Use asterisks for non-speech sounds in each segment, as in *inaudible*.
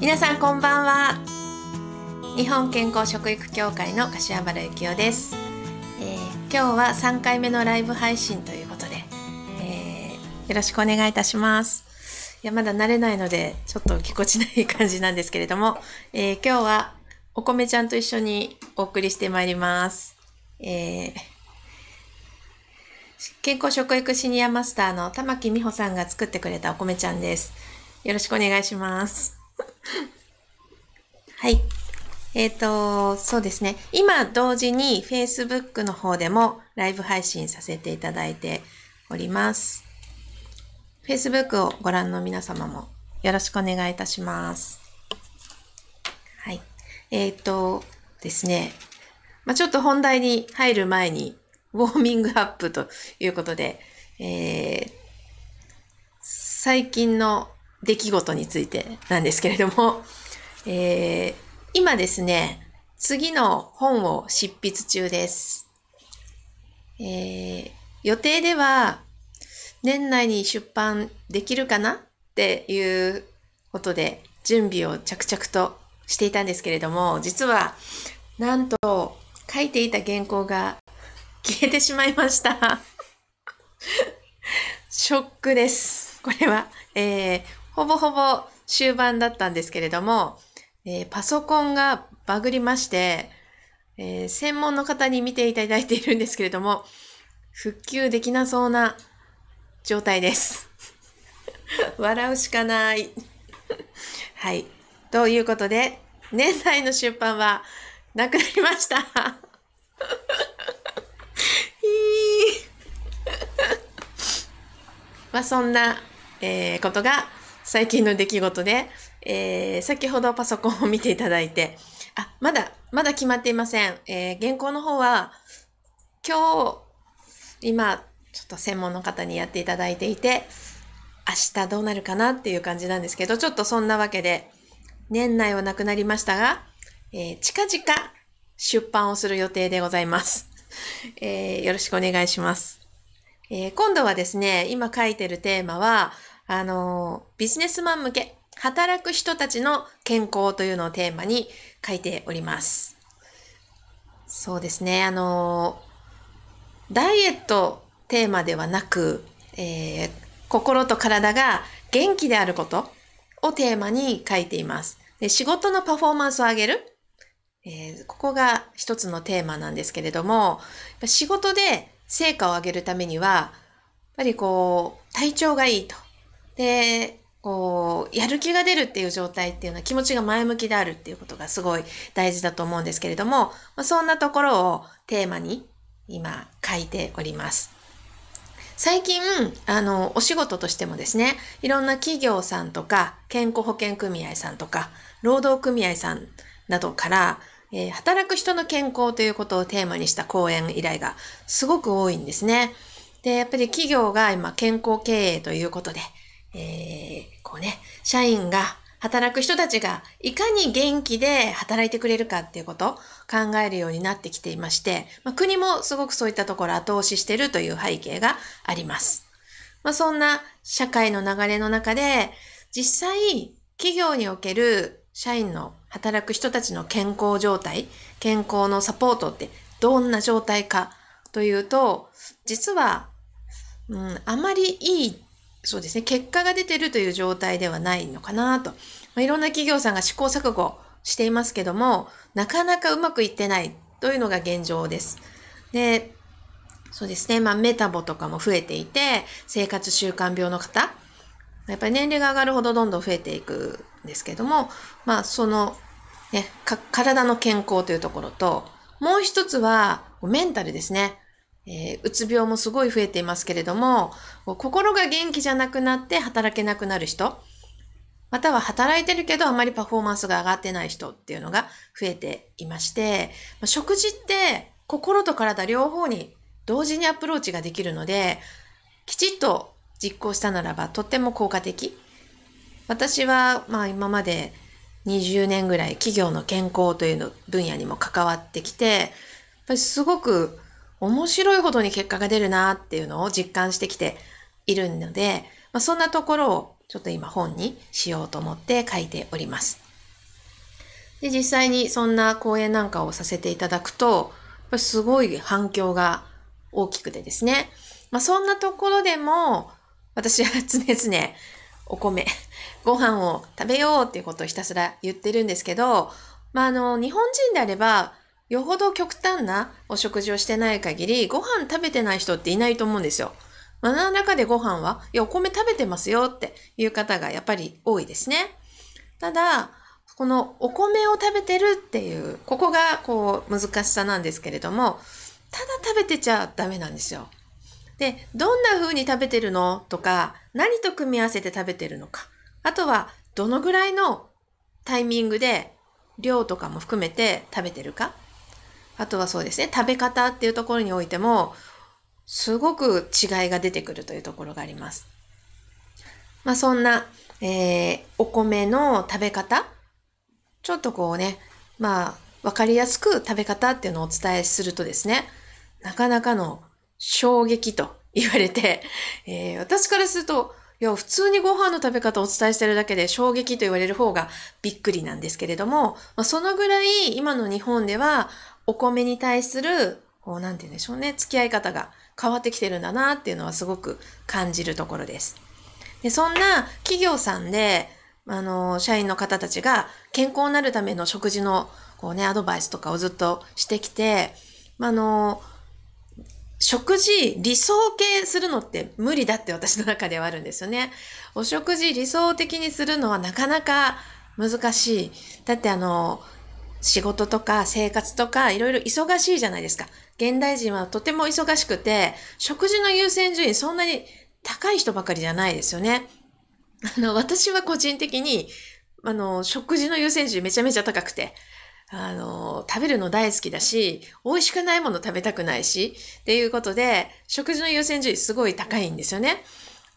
皆さんこんばんは日本健康食育協会の柏原幸雄です、えー、今日は3回目のライブ配信ということで、えー、よろしくお願いいたしますいやまだ慣れないのでちょっとぎこちない感じなんですけれども、えー、今日はお米ちゃんと一緒にお送りしてまいります、え健康食育シニアマスターの玉木美穂さんが作ってくれたお米ちゃんですよろしくお願いしますはい。えっ、ー、と、そうですね。今、同時に Facebook の方でもライブ配信させていただいております。Facebook をご覧の皆様もよろしくお願いいたします。はい。えっ、ー、とですね。まあ、ちょっと本題に入る前に、ウォーミングアップということで、えー、最近の出来事についてなんですけれども、えー、今ですね、次の本を執筆中です。えー、予定では年内に出版できるかなっていうことで準備を着々としていたんですけれども、実はなんと書いていた原稿が消えてしまいました。*laughs* ショックです。これは、えー、ほぼほぼ終盤だったんですけれども、えー、パソコンがバグりまして、えー、専門の方に見ていただいているんですけれども、復旧できなそうな状態です。*laughs* 笑うしかない *laughs* はい。ということで、年内の出版はなくなりました。*laughs* まあそんな、えー、ことが最近の出来事で、えー、先ほどパソコンを見ていただいて、あ、まだ、まだ決まっていません。えー、原稿の方は、今日、今、ちょっと専門の方にやっていただいていて、明日どうなるかなっていう感じなんですけど、ちょっとそんなわけで、年内はなくなりましたが、えー、近々出版をする予定でございます。*laughs* えー、よろしくお願いします。えー、今度はですね、今書いてるテーマは、あの、ビジネスマン向け、働く人たちの健康というのをテーマに書いております。そうですね、あの、ダイエットテーマではなく、えー、心と体が元気であることをテーマに書いています。で仕事のパフォーマンスを上げる、えー、ここが一つのテーマなんですけれども、仕事で成果を上げるためには、やっぱりこう、体調がいいと。で、こう、やる気が出るっていう状態っていうのは気持ちが前向きであるっていうことがすごい大事だと思うんですけれども、そんなところをテーマに今書いております。最近、あの、お仕事としてもですね、いろんな企業さんとか、健康保険組合さんとか、労働組合さんなどから、えー、働く人の健康ということをテーマにした講演依頼がすごく多いんですね。で、やっぱり企業が今健康経営ということで、えー、こうね、社員が、働く人たちがいかに元気で働いてくれるかっていうことを考えるようになってきていまして、まあ、国もすごくそういったところ後押ししてるという背景があります。まあ、そんな社会の流れの中で、実際企業における社員の働く人たちの健康状態、健康のサポートってどんな状態かというと、実は、うん、あまりいいそうですね、結果が出てるという状態ではないのかなと。まあ、いろんな企業さんが試行錯誤していますけども、なかなかうまくいってないというのが現状です。で、そうですね、まあ、メタボとかも増えていて、生活習慣病の方、やっぱり年齢が上がるほどどんどん増えていくんですけども、まあ、その、ね、体の健康というところと、もう一つはメンタルですね。えー、うつ病もすごい増えていますけれども、心が元気じゃなくなって働けなくなる人、または働いてるけどあまりパフォーマンスが上がってない人っていうのが増えていまして、食事って心と体両方に同時にアプローチができるので、きちっと実行したならばとっても効果的。私は、まあ今まで20年ぐらい企業の健康というの分野にも関わってきて、やっぱりすごく面白いほどに結果が出るなっていうのを実感してきているので、まあ、そんなところをちょっと今本にしようと思って書いております。で、実際にそんな講演なんかをさせていただくと、すごい反響が大きくてですね。まあ、そんなところでも、私は常々お米、ご飯を食べようっていうことをひたすら言ってるんですけど、まあ、あの、日本人であれば、よほど極端なお食事をしてない限り、ご飯食べてない人っていないと思うんですよ。まあ、何らかでご飯は、いや、お米食べてますよっていう方がやっぱり多いですね。ただ、このお米を食べてるっていう、ここがこう難しさなんですけれども、ただ食べてちゃダメなんですよ。で、どんな風に食べてるのとか、何と組み合わせて食べてるのか。あとは、どのぐらいのタイミングで量とかも含めて食べてるか。あとはそうですね、食べ方っていうところにおいても、すごく違いが出てくるというところがあります。まあそんな、えー、お米の食べ方、ちょっとこうね、まあ、わかりやすく食べ方っていうのをお伝えするとですね、なかなかの衝撃と言われて、*laughs* えー、私からすると、いや、普通にご飯の食べ方をお伝えしてるだけで衝撃と言われる方がびっくりなんですけれども、まあ、そのぐらい今の日本ではお米に対する、こう、なんて言うんでしょうね、付き合い方が変わってきてるんだなっていうのはすごく感じるところです。で、そんな企業さんで、あの、社員の方たちが健康になるための食事の、こうね、アドバイスとかをずっとしてきて、あの、食事理想系するのって無理だって私の中ではあるんですよね。お食事理想的にするのはなかなか難しい。だってあの、仕事とか生活とかいろいろ忙しいじゃないですか。現代人はとても忙しくて、食事の優先順位そんなに高い人ばかりじゃないですよね。あの、私は個人的に、あの、食事の優先順位めちゃめちゃ高くて、あの、食べるの大好きだし、美味しくないもの食べたくないし、っていうことで、食事の優先順位すごい高いんですよね。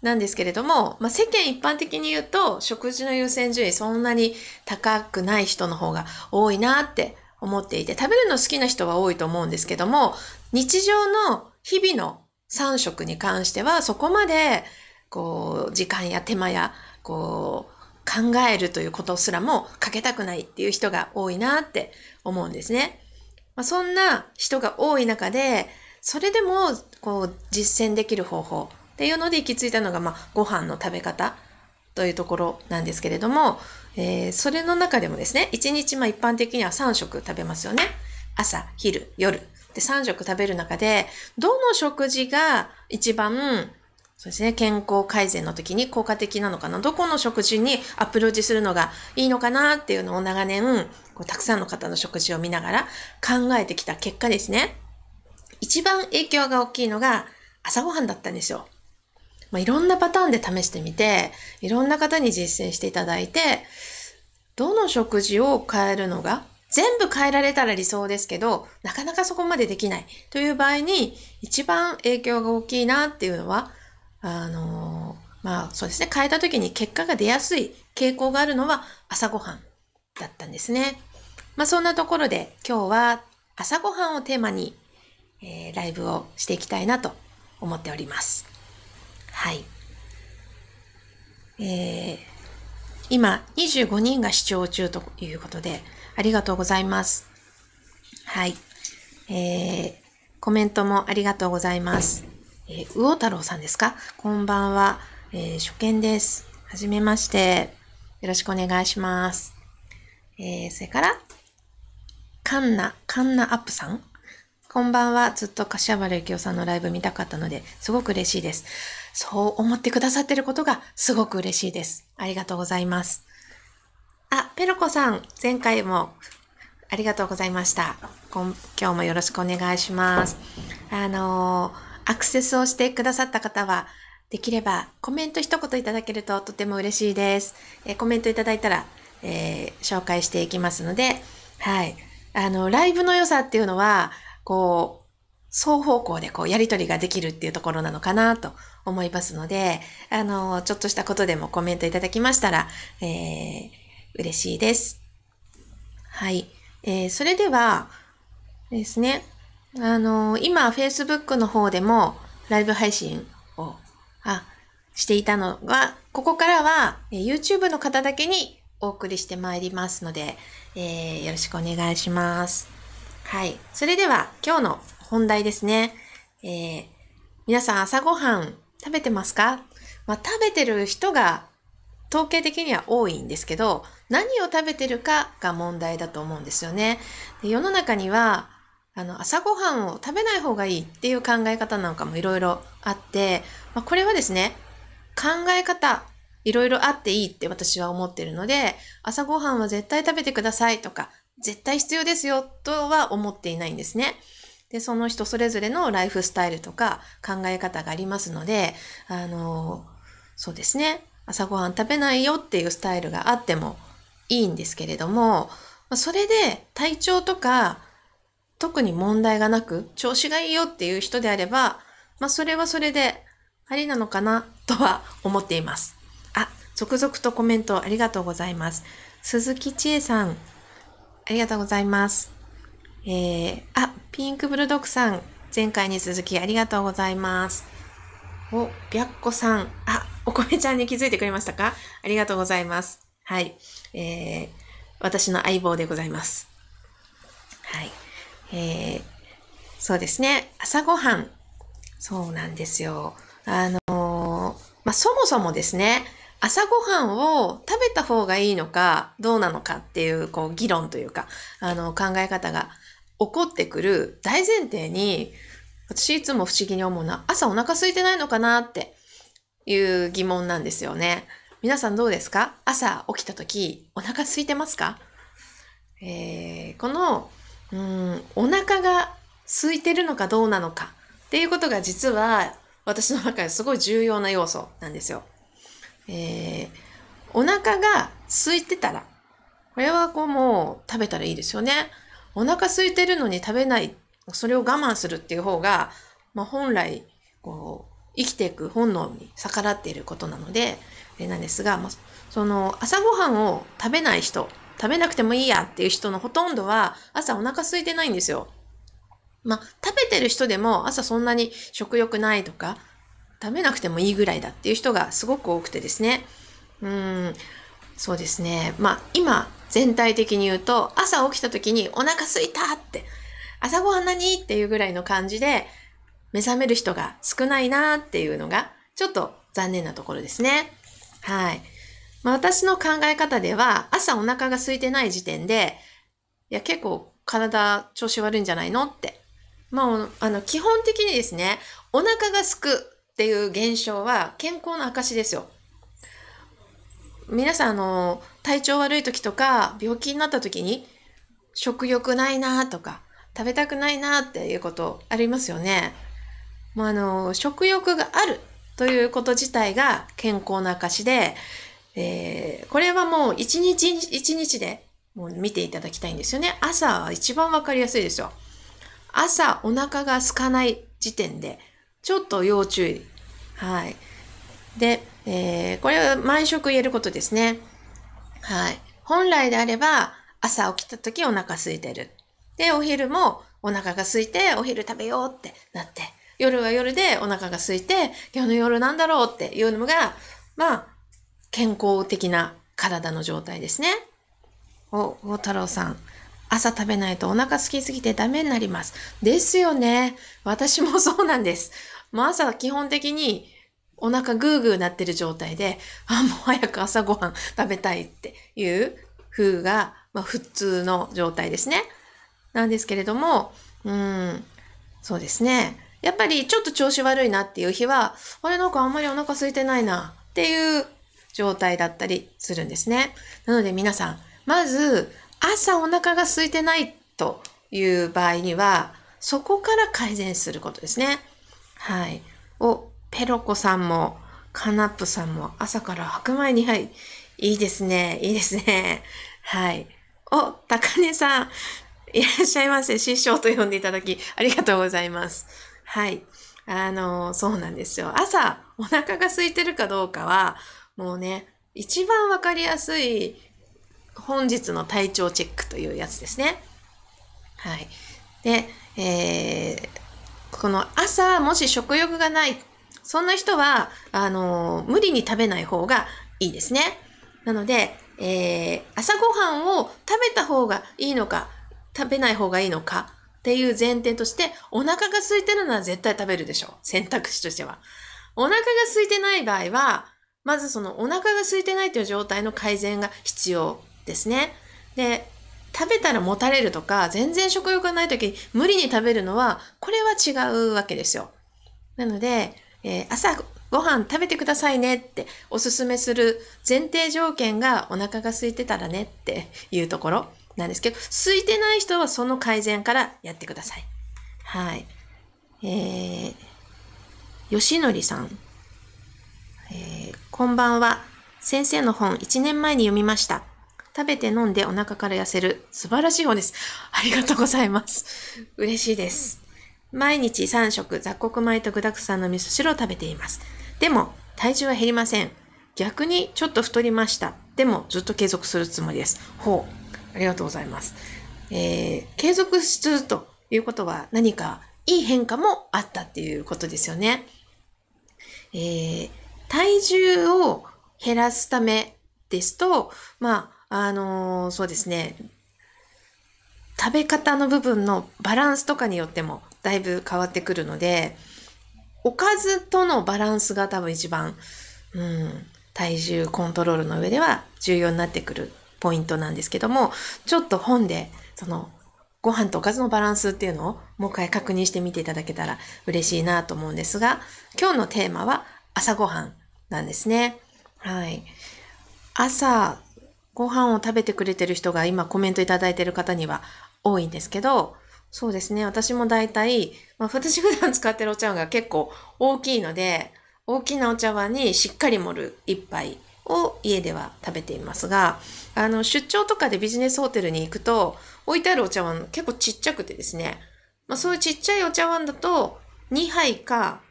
なんですけれども、まあ、世間一般的に言うと、食事の優先順位そんなに高くない人の方が多いなって思っていて、食べるの好きな人は多いと思うんですけども、日常の日々の3食に関しては、そこまで、こう、時間や手間や、こう、考えるということすらもかけたくないっていう人が多いなって思うんですね。まあ、そんな人が多い中で、それでもこう実践できる方法、っていうので行き着いたのが、まあ、ご飯の食べ方というところなんですけれども、えー、それの中でもですね、1日、まあ、一般的には3食食べますよね。朝、昼、夜。で、3食食べる中で、どの食事が一番、そうですね、健康改善の時に効果的なのかな、どこの食事にアプローチするのがいいのかなっていうのを長年、こうたくさんの方の食事を見ながら考えてきた結果ですね、一番影響が大きいのが朝ごはんだったんですよ。まあ、いろんなパターンで試してみて、いろんな方に実践していただいて、どの食事を変えるのが、全部変えられたら理想ですけど、なかなかそこまでできないという場合に、一番影響が大きいなっていうのは、あのー、まあそうですね、変えた時に結果が出やすい傾向があるのは朝ごはんだったんですね。まあそんなところで今日は朝ごはんをテーマに、えー、ライブをしていきたいなと思っております。はい。えー、今、25人が視聴中ということで、ありがとうございます。はい。えー、コメントもありがとうございます。えー、魚太郎さんですかこんばんは。えー、初見です。はじめまして。よろしくお願いします。えー、それから、カンナ、カンナアップさん。こんばんは。ずっと柏原幸雄さんのライブ見たかったので、すごく嬉しいです。そう思ってくださってることがすごく嬉しいです。ありがとうございます。あ、ペロコさん、前回もありがとうございました。今日もよろしくお願いします。あのー、アクセスをしてくださった方は、できればコメント一言いただけるととても嬉しいです。えコメントいただいたら、えー、紹介していきますので、はい。あの、ライブの良さっていうのは、こう、双方向でこうやりとりができるっていうところなのかなと思いますので、あの、ちょっとしたことでもコメントいただきましたら、えー、嬉しいです。はい。えー、それではですね、あの、今、Facebook の方でもライブ配信を、あ、していたのは、ここからは、え YouTube の方だけにお送りしてまいりますので、えー、よろしくお願いします。はい。それでは、今日の本題ですね。えー、皆さん朝ごはん食べてますか、まあ、食べてる人が統計的には多いんですけど、何を食べてるかが問題だと思うんですよね。で世の中には、あの、朝ごはんを食べない方がいいっていう考え方なんかもいろいろあって、まあ、これはですね、考え方、いろいろあっていいって私は思ってるので、朝ごはんは絶対食べてくださいとか、絶対必要ですよとは思っていないんですね。で、その人それぞれのライフスタイルとか考え方がありますので、あの、そうですね。朝ごはん食べないよっていうスタイルがあってもいいんですけれども、それで体調とか特に問題がなく調子がいいよっていう人であれば、まあそれはそれでありなのかなとは思っています。あ、続々とコメントありがとうございます。鈴木千恵さん、ありがとうございます。えー、あ、ピンクブルドッグさん、前回に続きありがとうございます。お、白子さん、あ、お米ちゃんに気づいてくれましたかありがとうございます。はい。えー、私の相棒でございます。はい。えー、そうですね。朝ごはん。そうなんですよ。あのー、まあ、そもそもですね、朝ごはんを食べた方がいいのか、どうなのかっていう、こう、議論というか、あの、考え方が起こってくる大前提に、私いつも不思議に思うな、朝お腹空いてないのかなっていう疑問なんですよね。皆さんどうですか朝起きた時、お腹空いてますかえー、この、うん、お腹が空いてるのかどうなのかっていうことが実は私の中ですごい重要な要素なんですよ。えー、お腹が空いてたら、これはこうもう食べたらいいですよね。お腹空いてるのに食べない、それを我慢するっていう方が、まあ、本来、こう、生きていく本能に逆らっていることなので、えなんですが、まあ、その、朝ごはんを食べない人、食べなくてもいいやっていう人のほとんどは、朝お腹空いてないんですよ。まあ、食べてる人でも朝そんなに食欲ないとか、食べなくてもいいぐらいだっていう人がすごく多くてですね。うん、そうですね。まあ、今、全体的に言うと、朝起きた時にお腹すいたって、朝ごはん何っていうぐらいの感じで、目覚める人が少ないなっていうのが、ちょっと残念なところですね。はい。まあ、私の考え方では、朝お腹が空いてない時点で、いや、結構体調子悪いんじゃないのって。まあ、あの、基本的にですね、お腹がすくっていう現象は健康の証ですよ。皆さん、あの、体調悪い時とか、病気になった時に、食欲ないなとか、食べたくないなっていうことありますよね。まあ、あの、食欲があるということ自体が健康な証で、えー、これはもう一日一日でもう見ていただきたいんですよね。朝は一番わかりやすいですよ。朝お腹が空かない時点で、ちょっと要注意。はい。で、えー、これは毎食言えることですね。はい。本来であれば、朝起きた時お腹空いてる。で、お昼もお腹が空いて、お昼食べようってなって、夜は夜でお腹が空いて、今日の夜なんだろうっていうのが、まあ、健康的な体の状態ですね。お、大太郎さん。朝食べないとお腹空きすぎてダメになります。ですよね。私もそうなんです。もう朝基本的にお腹グーグーなってる状態で、あ、もう早く朝ごはん食べたいっていう風が、まあ、普通の状態ですね。なんですけれども、うん、そうですね。やっぱりちょっと調子悪いなっていう日は、あれなんかあんまりお腹空いてないなっていう状態だったりするんですね。なので皆さん、まず朝お腹が空いてないという場合には、そこから改善することですね。はい。をペロコさんも、カナップさんも朝から白米入り、いいですね。いいですね。はい。お、高根さん、いらっしゃいませ。師匠と呼んでいただき、ありがとうございます。はい。あの、そうなんですよ。朝、お腹が空いてるかどうかは、もうね、一番わかりやすい本日の体調チェックというやつですね。はい。で、えー、この朝、もし食欲がないそんな人は、あの、無理に食べない方がいいですね。なので、えー、朝ごはんを食べた方がいいのか、食べない方がいいのかっていう前提として、お腹が空いてるなら絶対食べるでしょう。選択肢としては。お腹が空いてない場合は、まずそのお腹が空いてないという状態の改善が必要ですね。で、食べたらもたれるとか、全然食欲がない時に無理に食べるのは、これは違うわけですよ。なので、えー、朝ご飯食べてくださいねっておすすめする前提条件がお腹が空いてたらねっていうところなんですけど、空いてない人はその改善からやってください。はい。えー、よしのりさん。えー、こんばんは。先生の本1年前に読みました。食べて飲んでお腹から痩せる。素晴らしい本です。ありがとうございます。嬉しいです。毎日3食雑穀米と具沢山の味噌汁を食べています。でも、体重は減りません。逆にちょっと太りました。でも、ずっと継続するつもりです。ほう。ありがとうございます。えー、継続しつつということは何かいい変化もあったっていうことですよね。えー、体重を減らすためですと、まあ、あのー、そうですね、食べ方の部分のバランスとかによってもだいぶ変わってくるので、おかずとのバランスが多分一番、うん、体重コントロールの上では重要になってくるポイントなんですけども、ちょっと本で、その、ご飯とおかずのバランスっていうのをもう一回確認してみていただけたら嬉しいなと思うんですが、今日のテーマは朝ごはんなんですね。はい。朝、ご飯を食べてくれてる人が今コメントいただいてる方には多いんですけど、そうですね。私も大体、まあ、私普段使ってるお茶碗が結構大きいので、大きなお茶碗にしっかり盛る一杯を家では食べていますが、あの、出張とかでビジネスホテルに行くと、置いてあるお茶碗結構ちっちゃくてですね、まあ、そういうちっちゃいお茶碗だと、2杯か、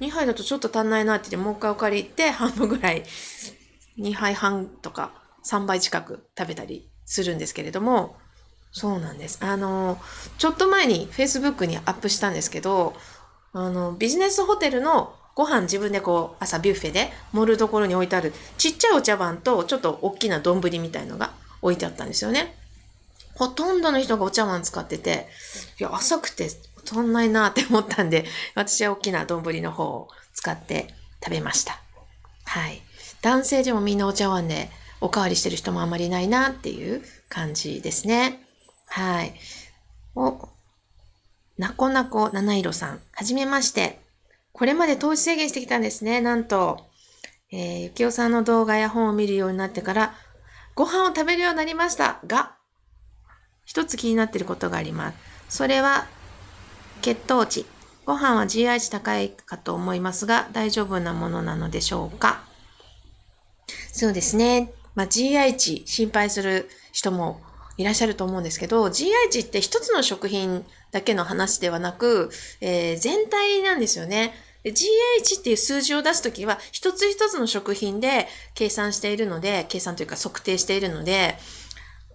2杯だとちょっと足んないなってってもう一回お借り行って半分ぐらい、2杯半とか3杯近く食べたりするんですけれども、そうなんです。あの、ちょっと前に Facebook にアップしたんですけど、あの、ビジネスホテルのご飯自分でこう、朝ビュッフェで盛るところに置いてある、ちっちゃいお茶碗とちょっと大きな丼みたいのが置いてあったんですよね。ほとんどの人がお茶碗使ってて、いや、浅くてそんないなって思ったんで、私は大きな丼の方を使って食べました。はい。男性でもみんなお茶碗でおかわりしてる人もあまりないなっていう感じですね。はい。お、なこなこ七色さん。はじめまして。これまで投資制限してきたんですね、なんと。えー、ゆきおさんの動画や本を見るようになってから、ご飯を食べるようになりましたが、一つ気になっていることがあります。それは、血糖値。ご飯は GI 値高いかと思いますが、大丈夫なものなのでしょうかそうですね。まあ、GI 値心配する人もいらっしゃると思うんですけど、GI 値って一つの食品だけの話ではなく、えー、全体なんですよね。GI 値っていう数字を出すときは、一つ一つの食品で計算しているので、計算というか測定しているので、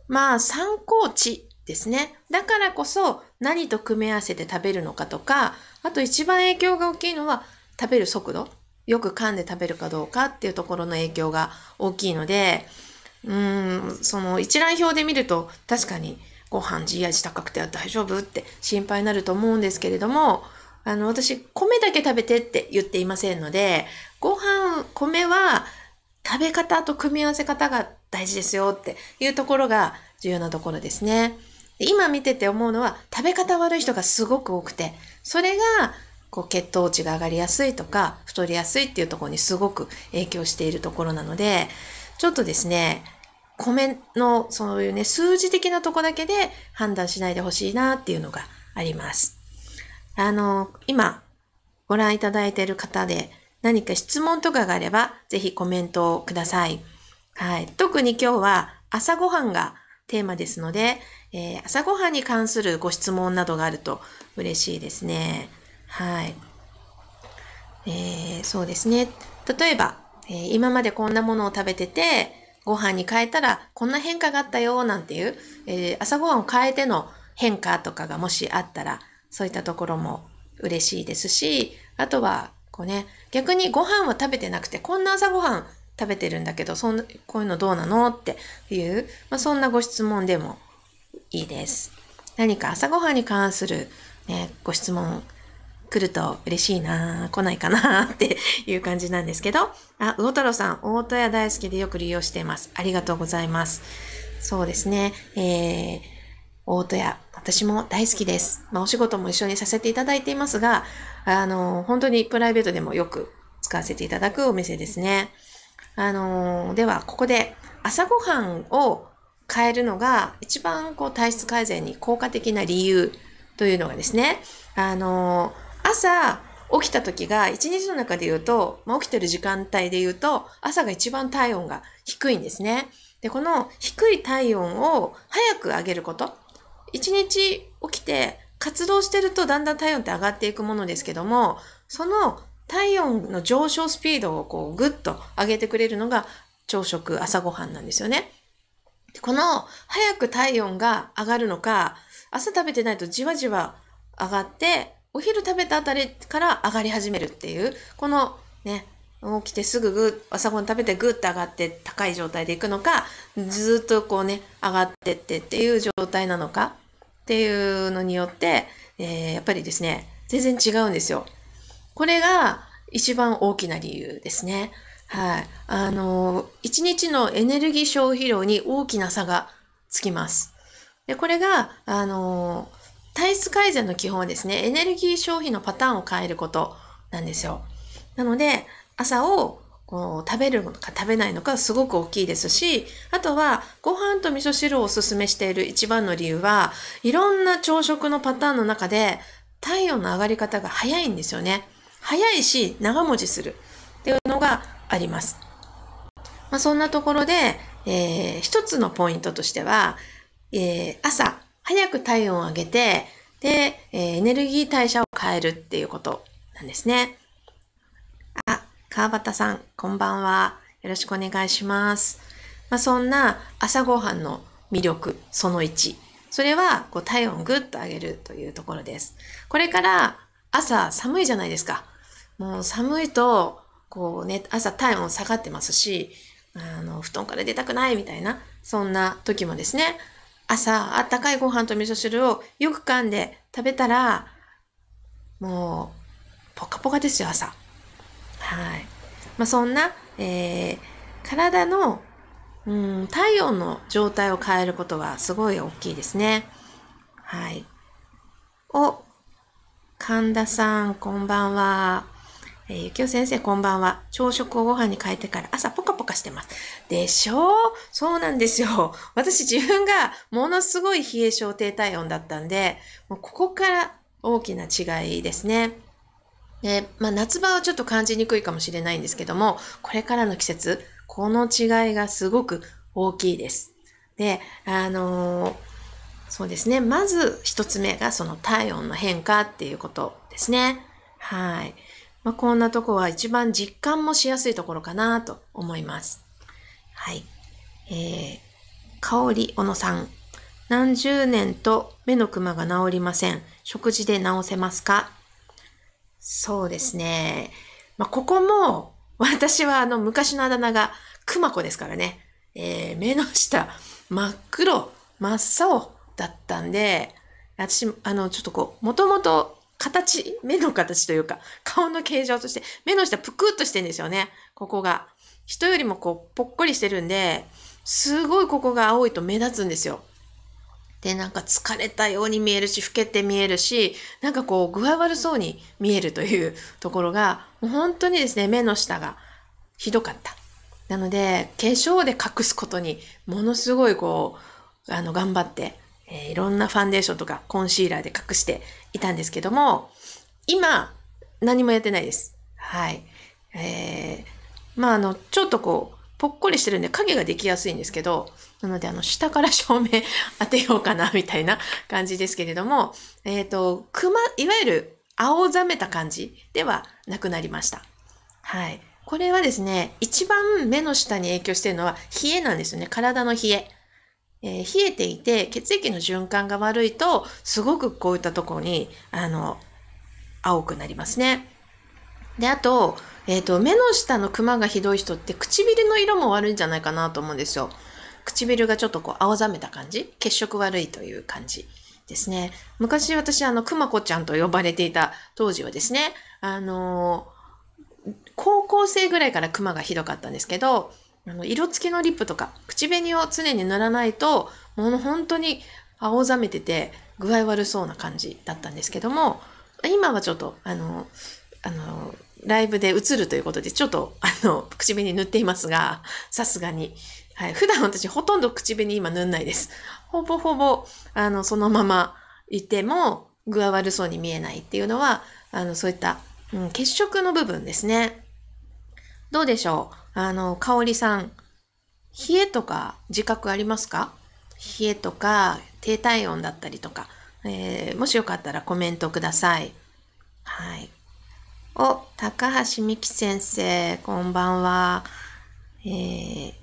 まあ、参考値ですね。だからこそ、何と組み合わせて食べるのかとか、あと一番影響が大きいのは、食べる速度。よく噛んで食べるかどうかっていうところの影響が大きいので、うん、その一覧表で見ると確かにご飯 G 値高くて大丈夫って心配になると思うんですけれども、あの、私、米だけ食べてって言っていませんので、ご飯、米は食べ方と組み合わせ方が大事ですよっていうところが重要なところですね。今見てて思うのは、食べ方悪い人がすごく多くて、それが、こう、血糖値が上がりやすいとか、太りやすいっていうところにすごく影響しているところなので、ちょっとですね、米のそういうね、数字的なとこだけで判断しないでほしいなっていうのがあります。あの、今ご覧いただいている方で何か質問とかがあれば、ぜひコメントをください。はい。特に今日は朝ごはんがテーマですので、えー、朝ごはんに関するご質問などがあると嬉しいですね。はい。えー、そうですね。例えば、えー、今までこんなものを食べてて、ご飯に変えたらこんな変化があったよなんていう、えー、朝ごはんを変えての変化とかがもしあったら、そういったところも嬉しいですし、あとは、こうね、逆にご飯は食べてなくて、こんな朝ごはん食べてるんだけど、そんこういうのどうなのっていう、まあ、そんなご質問でもいいです。何か朝ごはんに関する、ね、ご質問来ると嬉しいな来ないかなっていう感じなんですけど、あ、魚太郎さん、大戸屋大好きでよく利用しています。ありがとうございます。そうですね、えー、大戸屋、私も大好きです。まあ、お仕事も一緒にさせていただいていますが、あの、本当にプライベートでもよく使わせていただくお店ですね。あの、では、ここで朝ごはんを変えるのが一番こう体質改善に効果的な理由というのがですね、あの、朝起きた時が一日の中で言うと、まあ、起きてる時間帯で言うと朝が一番体温が低いんですね。で、この低い体温を早く上げること。一日起きて活動してるとだんだん体温って上がっていくものですけども、その体温の上昇スピードをこうぐっと上げてくれるのが朝食、朝ごはんなんですよね。この早く体温が上がるのか、朝食べてないとじわじわ上がってお昼食べたあたりから上がり始めるっていう、このね、起きてすぐぐ朝ごはん食べてぐっと上がって高い状態でいくのか、ずっとこうね、上がってってっていう状態なのかっていうのによって、えー、やっぱりですね、全然違うんですよ。これが一番大きな理由ですね。はい。あの、一日のエネルギー消費量に大きな差がつきます。で、これが、あの、体質改善の基本はですね、エネルギー消費のパターンを変えることなんですよ。なので、朝をこう食べるのか食べないのかすごく大きいですし、あとはご飯と味噌汁をおすすめしている一番の理由は、いろんな朝食のパターンの中で体温の上がり方が早いんですよね。早いし長持ちするっていうのがあります。まあ、そんなところで、えー、一つのポイントとしては、えー、朝早く体温を上げて、で、えエネルギー代謝を変えるっていうことなんですね。あ、川端さん、こんばんは。よろしくお願いします。まあ、そんな朝ごはんの魅力、その1。それは、こう、体温をぐっと上げるというところです。これから朝寒いじゃないですか。もう寒いと、こうね、朝体温下がってますし、あの、布団から出たくないみたいな、そんな時もですね、朝、あったかいご飯と味噌汁をよく噛んで食べたら、もう、ポカポカですよ、朝。はい。まあ、そんな、えー、体の、うん、体温の状態を変えることはすごい大きいですね。はい。お、神田さん、こんばんは。えー、ゆきお先生、こんばんは。朝食をご飯に変えてから朝ポカポカしてます。でしょうそうなんですよ。私自分がものすごい冷え性低体温だったんで、もうここから大きな違いですね。で、まあ、夏場はちょっと感じにくいかもしれないんですけども、これからの季節、この違いがすごく大きいです。で、あのー、そうですね。まず一つ目がその体温の変化っていうことですね。はい。まあ、こんなとこは一番実感もしやすいところかなと思います。はい。えー、香り小野さん。何十年と目のクマが治りません。食事で治せますかそうですね。まあ、ここも、私はあの昔のあだ名がクマ子ですからね。えー、目の下、真っ黒、真っ青だったんで、私、あの、ちょっとこう、もともと形、目の形というか、顔の形状として、目の下ぷくっとしてんですよね。ここが。人よりもこう、ぽっこりしてるんで、すごいここが青いと目立つんですよ。で、なんか疲れたように見えるし、老けて見えるし、なんかこう、具合悪そうに見えるというところが、もう本当にですね、目の下がひどかった。なので、化粧で隠すことに、ものすごいこう、あの、頑張ってえー、いろんなファンデーションとかコンシーラーで隠していたんですけども、今、何もやってないです。はい。えー、まあ、あの、ちょっとこう、ぽっこりしてるんで影ができやすいんですけど、なのであの下から照明 *laughs* 当てようかなみたいな感じですけれども、えっ、ー、と、熊、いわゆる青ざめた感じではなくなりました。はい。これはですね、一番目の下に影響してるのは冷えなんですよね。体の冷え。えー、冷えていて血液の循環が悪いとすごくこういったとこにあの青くなりますね。であと,、えーと、と目の下のクマがひどい人って唇の色も悪いんじゃないかなと思うんですよ。唇がちょっとこう青ざめた感じ血色悪いという感じですね。昔私あのクマ子ちゃんと呼ばれていた当時はですねあのー、高校生ぐらいからクマがひどかったんですけどあの、色付きのリップとか、口紅を常に塗らないと、もう本当に青ざめてて、具合悪そうな感じだったんですけども、今はちょっと、あの、あの、ライブで映るということで、ちょっと、あの、口紅塗っていますが、さすがに。はい。普段私ほとんど口紅今塗んないです。ほぼほぼ、あの、そのままいても、具合悪そうに見えないっていうのは、あの、そういった、うん、血色の部分ですね。どうでしょうあの、かおりさん、冷えとか自覚ありますか冷えとか低体温だったりとか、えー、もしよかったらコメントください。はい。お、高橋美希先生、こんばんは。えー、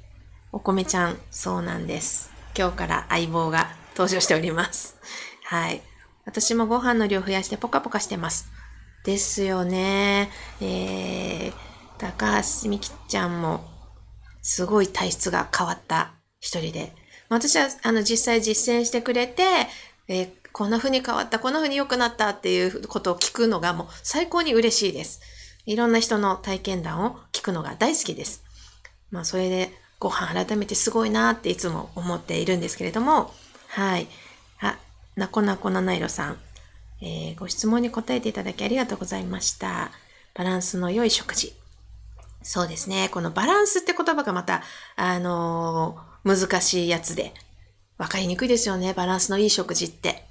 お米ちゃん、そうなんです。今日から相棒が登場しております。はい。私もご飯の量増やしてポカポカしてます。ですよね。えー高橋美希ちゃんも、すごい体質が変わった一人で。私は、あの、実際実践してくれて、えー、こんな風に変わった、こんな風に良くなったっていうことを聞くのがもう最高に嬉しいです。いろんな人の体験談を聞くのが大好きです。まあ、それで、ご飯改めてすごいなっていつも思っているんですけれども、はい。あ、なこなこなないろさん、えー、ご質問に答えていただきありがとうございました。バランスの良い食事。そうですね。このバランスって言葉がまた、あのー、難しいやつで、わかりにくいですよね。バランスのいい食事って。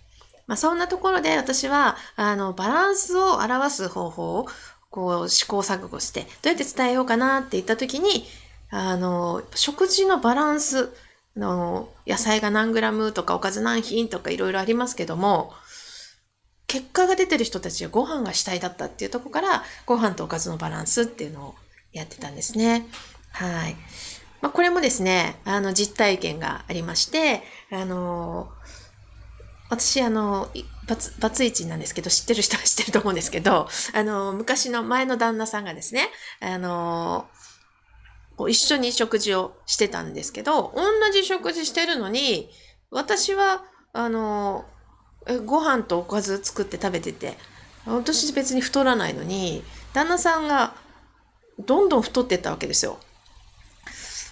まあ、そんなところで私は、あの、バランスを表す方法を、こう、試行錯誤して、どうやって伝えようかなって言った時に、あの、食事のバランス、の、野菜が何グラムとか、おかず何品とかいろいろありますけども、結果が出てる人たちはご飯が主体だったっていうとこから、ご飯とおかずのバランスっていうのをやってたんですね。はい。まあ、これもですね、あの、実体験がありまして、あの私、あの、バツ、バツイチなんですけど、知ってる人は知ってると思うんですけど、あの、昔の前の旦那さんがですね、あの、こう一緒に食事をしてたんですけど、同じ食事してるのに、私は、あの、ご飯とおかず作って食べてて、私別に太らないのに、旦那さんがどんどん太ってったわけですよ。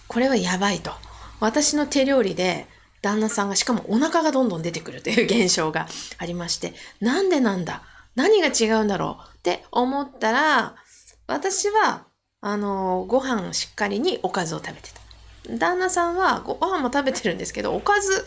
これはやばいと。私の手料理で旦那さんがしかもお腹がどんどん出てくるという現象が *laughs* ありまして、なんでなんだ何が違うんだろうって思ったら、私は、あの、ご飯をしっかりにおかずを食べてた。旦那さんはご飯も食べてるんですけど、おかず、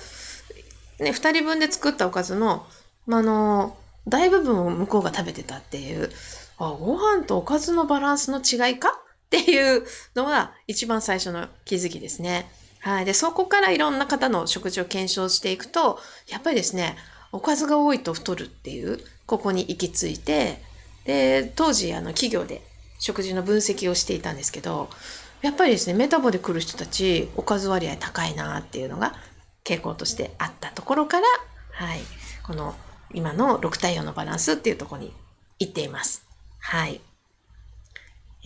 ね、二人分で作ったおかずの、まあの、大部分を向こうが食べてたっていう、あ、ご飯とおかずのバランスの違いかっていうのが一番最初の気づきですね。はい。で、そこからいろんな方の食事を検証していくと、やっぱりですね、おかずが多いと太るっていう、ここに行き着いて、で、当時、あの、企業で食事の分析をしていたんですけど、やっぱりですね、メタボで来る人たち、おかず割合高いなっていうのが傾向としてあったところから、はい。この、今の6対4のバランスっていうとこに行っています。はい。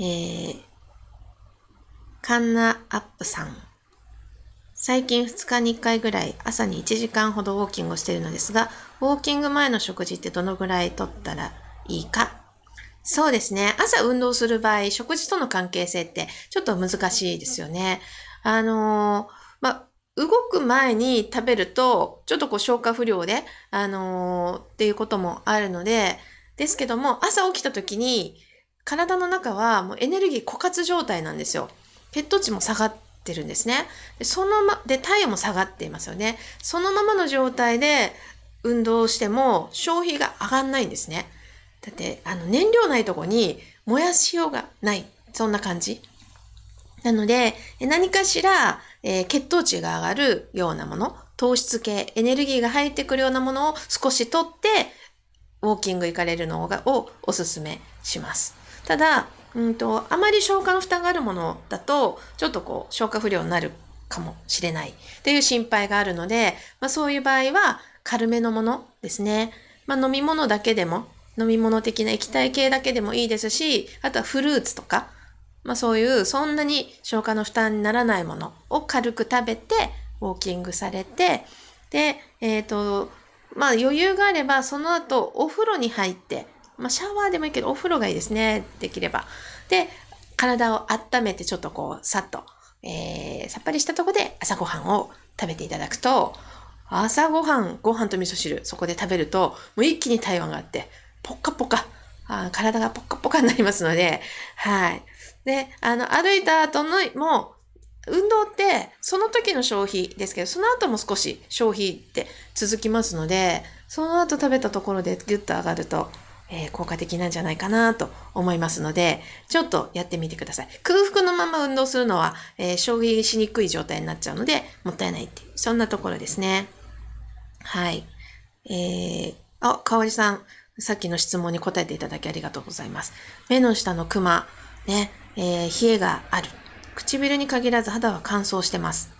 えー、カンナアップさん。最近2日に1回ぐらい朝に1時間ほどウォーキングをしているのですが、ウォーキング前の食事ってどのぐらいとったらいいかそうですね。朝運動する場合、食事との関係性ってちょっと難しいですよね。あのー、ま動く前に食べると、ちょっとこう消化不良で、あのー、っていうこともあるので、ですけども、朝起きた時に、体の中はもうエネルギー枯渇状態なんですよ。血糖値も下がってるんですね。でそのま、で、体温も下がっていますよね。そのままの状態で運動しても消費が上がんないんですね。だって、あの、燃料ないとこに燃やしようがない。そんな感じ。なので、何かしら、えー、血糖値が上がるようなもの、糖質系、エネルギーが入ってくるようなものを少し取って、ウォーキング行かれるのをおすすめします。ただ、うんと、あまり消化の負担があるものだと、ちょっとこう、消化不良になるかもしれないっていう心配があるので、まあ、そういう場合は軽めのものですね。まあ、飲み物だけでも、飲み物的な液体系だけでもいいですし、あとはフルーツとか、まあ、そういうそんなに消化の負担にならないものを軽く食べて、ウォーキングされて、で、えっ、ー、と、まあ余裕があれば、その後お風呂に入って、まあシャワーでもいいけど、お風呂がいいですね。できれば。で、体を温めてちょっとこう、さっと、えー、さっぱりしたとこで朝ごはんを食べていただくと、朝ごはん、ご飯と味噌汁、そこで食べると、もう一気に体温があって、ポッカポカ、あ体がポッカポカになりますので、はい。で、あの、歩いた後の、もう、運動ってその時の消費ですけど、その後も少し消費って続きますので、その後食べたところでギュッと上がると、えー、効果的なんじゃないかなと思いますので、ちょっとやってみてください。空腹のまま運動するのは、えー、消費しにくい状態になっちゃうので、もったいないっていそんなところですね。はい。えー、あ、かおりさん、さっきの質問に答えていただきありがとうございます。目の下のクマ、ね、えー、冷えがある。唇に限らず肌は乾燥してます。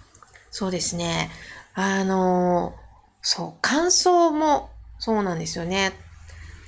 そうですね。あのー、そう、乾燥もそうなんですよね。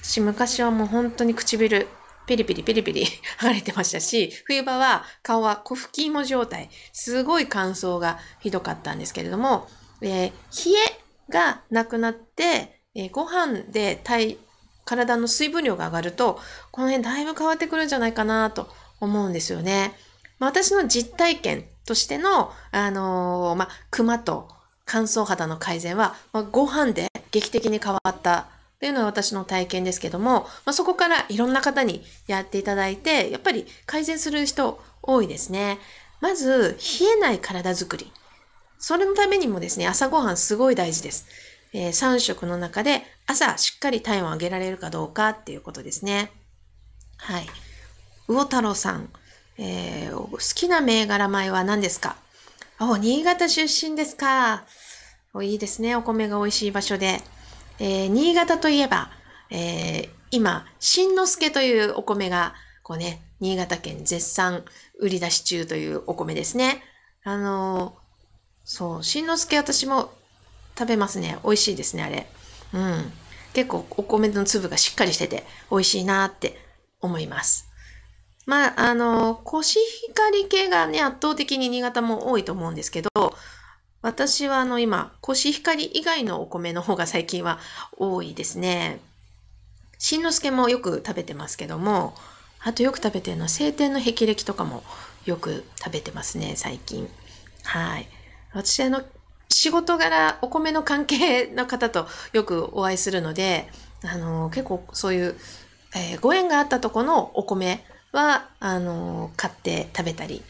私昔はもう本当に唇、ピリピリピリピリ *laughs* 剥がれてましたし、冬場は顔は小吹き芋状態、すごい乾燥がひどかったんですけれども、えー、冷えがなくなって、えー、ご飯で体、体の水分量が上がると、この辺だいぶ変わってくるんじゃないかなと思うんですよね。まあ、私の実体験としての、あのー、まあ、クマと乾燥肌の改善は、まあ、ご飯で劇的に変わったというのが私の体験ですけども、まあ、そこからいろんな方にやっていただいて、やっぱり改善する人多いですね。まず、冷えない体づくり。それのためにもですね、朝ごはんすごい大事です。えー、3食の中で朝しっかり体温を上げられるかどうかっていうことですね。はい。魚太郎さん。えー、好きな銘柄米は何ですかお、新潟出身ですか。お、いいですね。お米が美味しい場所で。えー、新潟といえば、えー、今、新之助というお米が、こうね、新潟県絶賛売り出し中というお米ですね。あのー、そう、新之助私も食べますね。美味しいですね、あれ。うん。結構お米の粒がしっかりしてて、美味しいなって思います。まあ、あの、コシヒカリ系がね、圧倒的に新潟も多いと思うんですけど、私はあの今、コシヒカリ以外のお米の方が最近は多いですね。しんのすけもよく食べてますけども、あとよく食べてるのは晴天の霹靂とかもよく食べてますね、最近。はい。私あの、仕事柄お米の関係の方とよくお会いするので、あの、結構そういう、えー、ご縁があったとこのお米は、あの、買って食べたり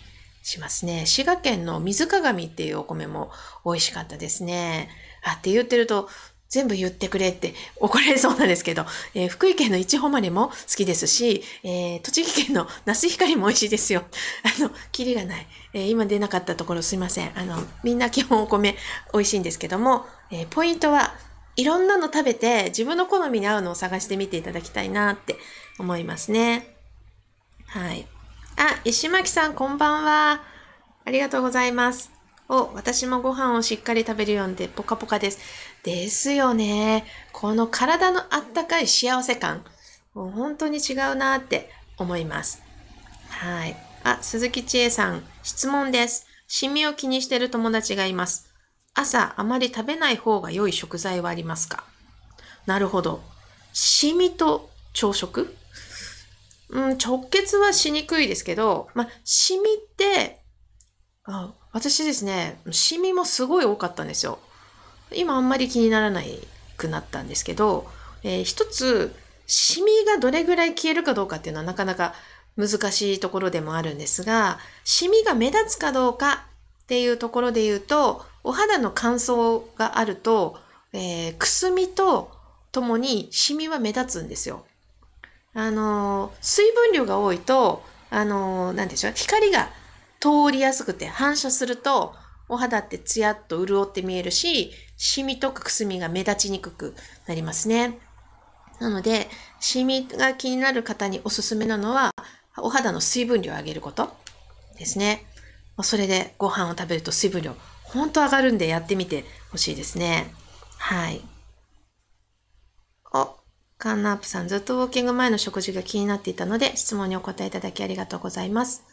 しますね。滋賀県の水鏡っていうお米も美味しかったですね。あ、って言ってると、全部言ってくれって怒られそうなんですけど、えー、福井県のいちほまれも好きですし、えー、栃木県の那須光も美味しいですよ。*laughs* あの、キリがない。えー、今出なかったところすいません。あの、みんな基本お米美味しいんですけども、えポイントはいろんなの食べて自分の好みに合うのを探してみていただきたいなって思いますね。はい。あ、石巻さん、こんばんは。ありがとうございます。お、私もご飯をしっかり食べるようにでポカポカです。ですよね。この体のあったかい幸せ感。もう本当に違うなって思います。はい。あ、鈴木千恵さん、質問です。シミを気にしてる友達がいます。朝あまり食べない方が良い食材はありますかなるほど。シミと朝食うん、直結はしにくいですけど、まあ、シミって、あ私ですね、シミもすごい多かったんですよ。今あんまり気にならないくなったんですけど、えー、一つ、シミがどれぐらい消えるかどうかっていうのはなかなか難しいところでもあるんですが、シミが目立つかどうかっていうところで言うと、お肌の乾燥があると、えー、くすみとともにシミは目立つんですよ。あの、水分量が多いと、あの、なんでしょう、光が通りやすくて反射すると、お肌ってツヤっと潤って見えるし、シミとかくすみが目立ちにくくなりますね。なので、シミが気になる方におすすめなのは、お肌の水分量を上げることですね。それでご飯を食べると水分量、ほんと上がるんでやってみてほしいですね。はい。カーナープさん、ずっとウォーキング前の食事が気になっていたので、質問にお答えいただきありがとうございます。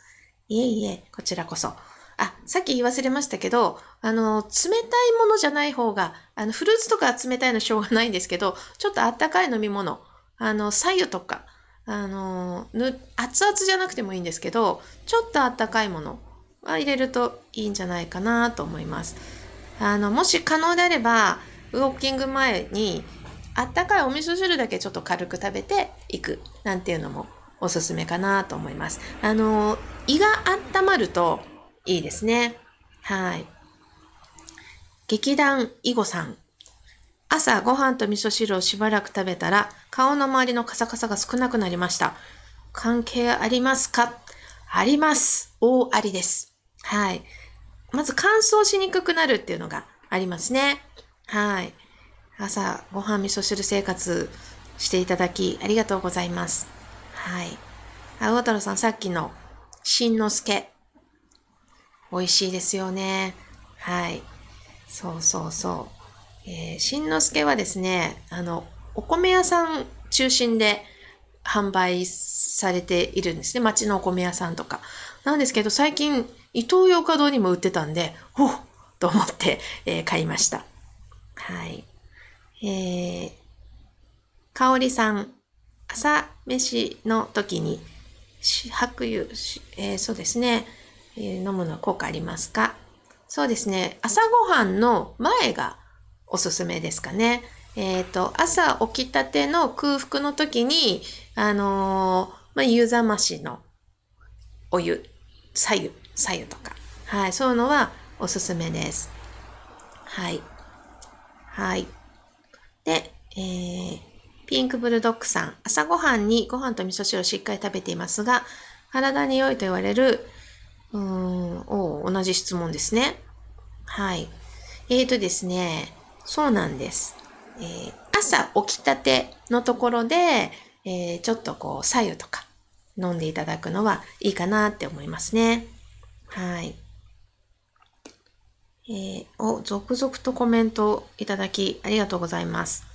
いえいえ、こちらこそ。あ、さっき言い忘れましたけど、あの、冷たいものじゃない方が、あの、フルーツとか冷たいのしょうがないんですけど、ちょっとあったかい飲み物、あの、白湯とか、あの、ぬ、熱々じゃなくてもいいんですけど、ちょっとあったかいものは入れるといいんじゃないかなと思います。あの、もし可能であれば、ウォーキング前に、あったかいお味噌汁だけちょっと軽く食べていくなんていうのもおすすめかなと思います。あの、胃が温まるといいですね。はい。劇団囲碁さん。朝ご飯と味噌汁をしばらく食べたら顔の周りのカサカサが少なくなりました。関係ありますかあります。大ありです。はい。まず乾燥しにくくなるっていうのがありますね。はい。朝ご飯味噌汁生活していただきありがとうございます。はい。あ、魚太郎さん、さっきの、しんのすけ。美味しいですよね。はい。そうそうそう。えー、しんのすけはですね、あの、お米屋さん中心で販売されているんですね。町のお米屋さんとか。なんですけど、最近、伊東洋華堂にも売ってたんで、ほっと思って、えー、買いました。はい。えー、かおりさん、朝飯の時に、白湯、えー、そうですね、えー、飲むの効果ありますかそうですね、朝ごはんの前がおすすめですかね。えっ、ー、と、朝起きたての空腹の時に、あのまあ、湯冷ましのお湯、左右、左右とか、はい、そういうのはおすすめです。はい。はい。で、えー、ピンクブルドッグさん。朝ごはんにご飯と味噌汁をしっかり食べていますが、体に良いと言われる、うーん、お同じ質問ですね。はい。えーとですね、そうなんです。えー、朝起きたてのところで、えー、ちょっとこう、左右とか飲んでいただくのはいいかなって思いますね。はい。えー、を続々とコメントをいただきありがとうございます。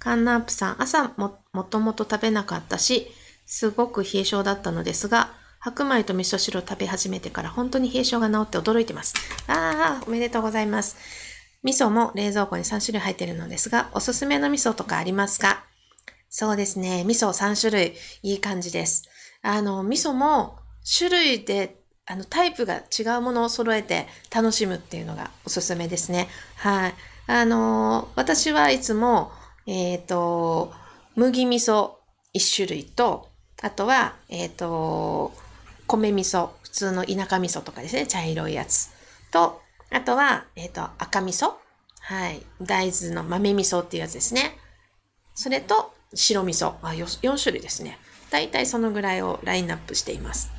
カンナープさん、朝も、もともと食べなかったし、すごく冷え性だったのですが、白米と味噌汁を食べ始めてから本当に冷え性が治って驚いてます。ああ、おめでとうございます。味噌も冷蔵庫に3種類入ってるのですが、おすすめの味噌とかありますかそうですね。味噌3種類、いい感じです。あの、味噌も種類であの、タイプが違うものを揃えて楽しむっていうのがおすすめですね。はい。あのー、私はいつも、えっ、ー、と、麦味噌1種類と、あとは、えっ、ー、と、米味噌、普通の田舎味噌とかですね、茶色いやつ。と、あとは、えっ、と、赤味噌。はい。大豆の豆味噌っていうやつですね。それと、白味噌。あ4種類ですね。だいたいそのぐらいをラインナップしています。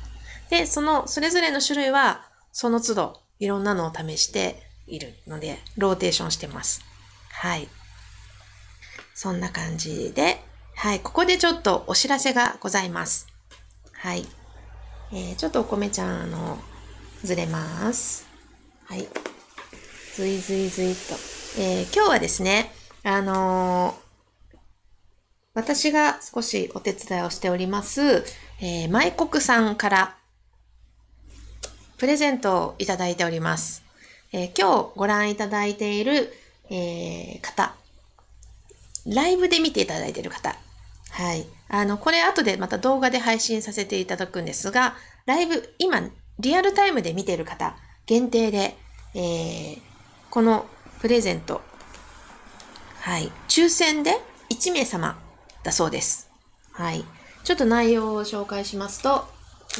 で、その、それぞれの種類は、その都度、いろんなのを試しているので、ローテーションしてます。はい。そんな感じで、はい、ここでちょっとお知らせがございます。はい。えー、ちょっとお米ちゃん、あの、ずれます。はい。ずいずいずいっと。えー、今日はですね、あのー、私が少しお手伝いをしております、えー、舞国さんからプレゼントをいただいております。えー、今日ご覧いただいている、えー、方、ライブで見ていただいている方、はい。あの、これ後でまた動画で配信させていただくんですが、ライブ、今、リアルタイムで見ている方、限定で、えー、このプレゼント、はい。抽選で1名様だそうです。はい。ちょっと内容を紹介しますと、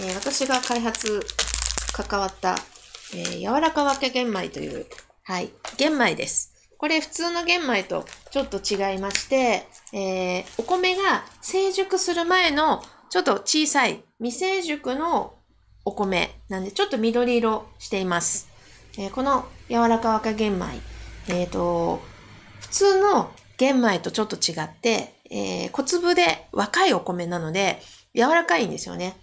えー、私が開発関わった、えー、柔らかわけ玄米という、はい、玄米です。これ普通の玄米とちょっと違いまして、えー、お米が成熟する前のちょっと小さい未成熟のお米なんでちょっと緑色しています。えー、この柔らかわけ玄米、えっ、と、普通の玄米とちょっと違って、え小粒で若いお米なので柔らかいんですよね。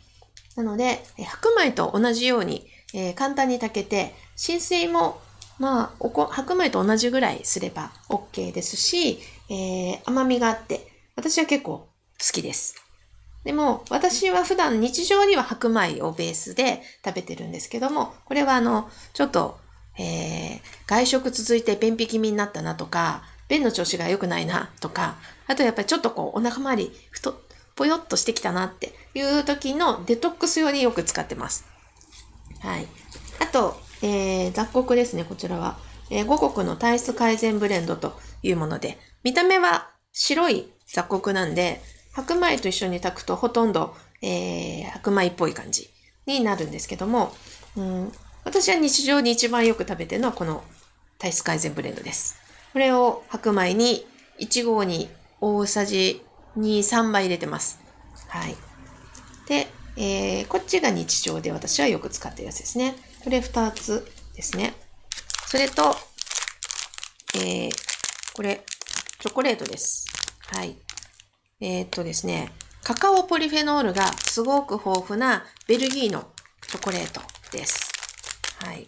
なので、白米と同じように、えー、簡単に炊けて、浸水も、まあ、おこ白米と同じぐらいすれば OK ですし、えー、甘みがあって、私は結構好きです。でも、私は普段日常には白米をベースで食べてるんですけども、これはあの、ちょっと、えー、外食続いて便秘気味になったなとか、便の調子が良くないなとか、あとやっぱりちょっとこうお腹周り太ぽよっとしてきたなっていう時のデトックス用によく使ってます。はい。あと、えー、雑穀ですね、こちらは。えー、五穀の体質改善ブレンドというもので、見た目は白い雑穀なんで、白米と一緒に炊くとほとんど、えー、白米っぽい感じになるんですけども、うん、私は日常に一番よく食べてるのはこの体質改善ブレンドです。これを白米に1合に大さじに3枚入れてます。はい。で、えー、こっちが日常で私はよく使ってるやつですね。これ2つですね。それと、えー、これ、チョコレートです。はい。えー、っとですね、カカオポリフェノールがすごく豊富なベルギーのチョコレートです。はい。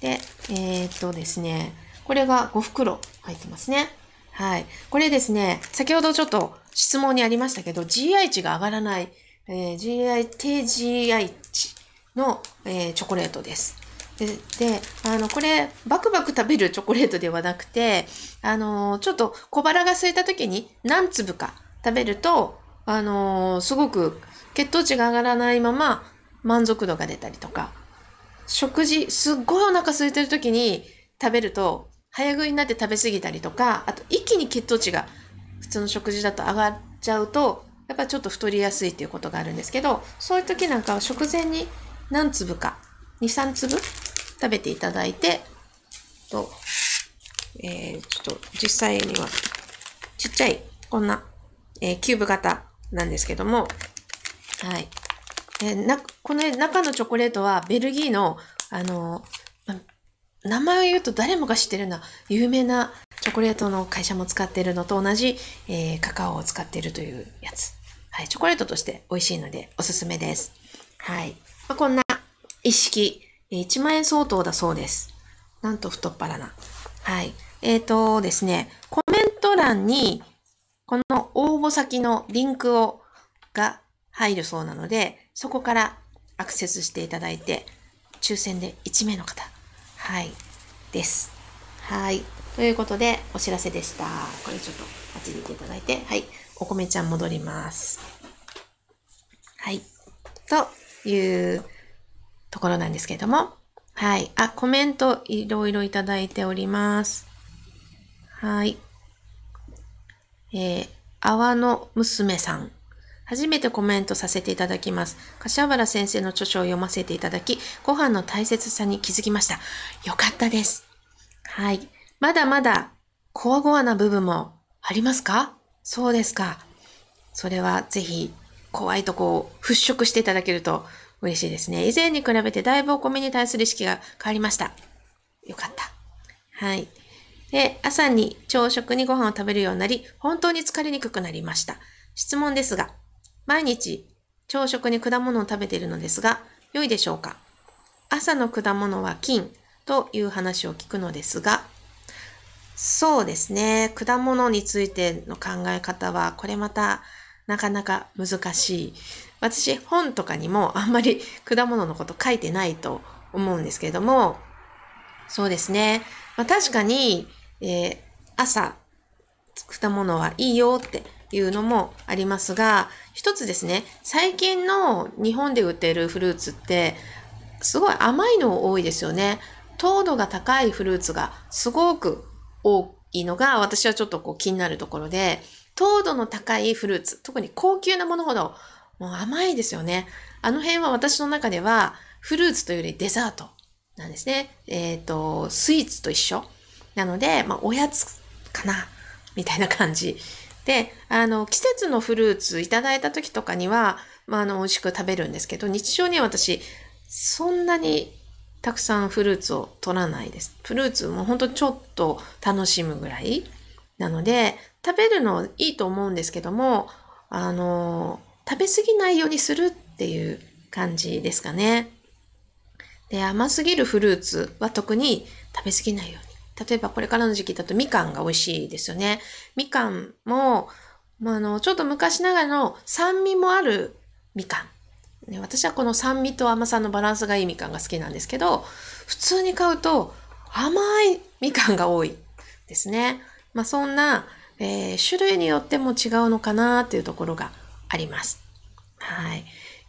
で、えー、っとですね、これが5袋入ってますね。はい。これですね、先ほどちょっと質問にありましたけど、GI 値が上がらない、えー、GI、低 GI 値の、えー、チョコレートです。で、であの、これ、バクバク食べるチョコレートではなくて、あのー、ちょっと小腹が空いた時に何粒か食べると、あのー、すごく血糖値が上がらないまま満足度が出たりとか、食事、すっごいお腹空いてる時に食べると、早食いになって食べ過ぎたりとか、あと一気に血糖値が普通の食事だと上がっちゃうと、やっぱちょっと太りやすいっていうことがあるんですけど、そういう時なんかは食前に何粒か、2、3粒食べていただいて、と、えー、ちょっと実際には、ちっちゃい、こんな、えー、キューブ型なんですけども、はい。えー、な、この中のチョコレートはベルギーの、あのー名前を言うと誰もが知ってるのは、な有名なチョコレートの会社も使ってるのと同じ、えー、カカオを使ってるというやつ。はい、チョコレートとして美味しいのでおすすめです。はい。まあ、こんな一式、1万円相当だそうです。なんと太っ腹な。はい。えっ、ー、とですね、コメント欄にこの応募先のリンクをが入るそうなので、そこからアクセスしていただいて、抽選で1名の方はい、です。はい。ということで、お知らせでした。これちょっと、あっちにいていただいて、はい。お米ちゃん戻ります。はい。というところなんですけれども、はい。あ、コメントいろいろいただいております。はい。えー、泡の娘さん。初めてコメントさせていただきます。柏原先生の著書を読ませていただき、ご飯の大切さに気づきました。よかったです。はい。まだまだ、こわごわな部分もありますかそうですか。それはぜひ、怖いとこを払拭していただけると嬉しいですね。以前に比べてだいぶお米に対する意識が変わりました。よかった。はい。で、朝に朝食にご飯を食べるようになり、本当に疲れにくくなりました。質問ですが、毎日朝食に果物を食べているのですが、良いでしょうか朝の果物は金という話を聞くのですが、そうですね。果物についての考え方は、これまたなかなか難しい。私、本とかにもあんまり果物のこと書いてないと思うんですけれども、そうですね。まあ、確かに、えー、朝、果物はいいよっていうのもありますが、一つですね、最近の日本で売っているフルーツって、すごい甘いの多いですよね。糖度が高いフルーツがすごく多いのが、私はちょっとこう気になるところで、糖度の高いフルーツ、特に高級なものほど、もう甘いですよね。あの辺は私の中では、フルーツというよりデザートなんですね。えっ、ー、と、スイーツと一緒。なので、まあ、おやつかな、みたいな感じで、あの、季節のフルーツいただいた時とかには、まあ、あの、美味しく食べるんですけど、日常には私、そんなにたくさんフルーツを取らないです。フルーツもほんとちょっと楽しむぐらい。なので、食べるのいいと思うんですけども、あの、食べ過ぎないようにするっていう感じですかね。で、甘すぎるフルーツは特に食べ過ぎないように。例えばこれからの時期だとみかんが美味しいですよね。みかんも、まあ、あの、ちょっと昔ながらの酸味もあるみかん。ね、私はこの酸味と甘さのバランスがいいみかんが好きなんですけど、普通に買うと甘いみかんが多いですね。まあ、そんな、えー、種類によっても違うのかなっていうところがあります。はい。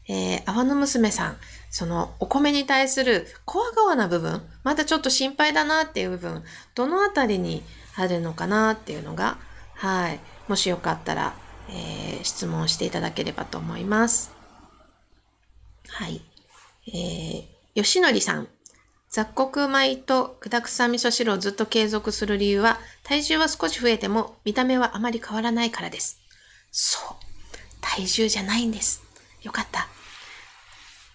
えー、泡の娘さん。そのお米に対する怖わな部分、まだちょっと心配だなっていう部分、どのあたりにあるのかなっていうのが、はい、もしよかったら、えー、質問していただければと思います。はい。えー、のりさん。雑穀米と具だくさ味噌汁をずっと継続する理由は、体重は少し増えても見た目はあまり変わらないからです。そう。体重じゃないんです。よかった。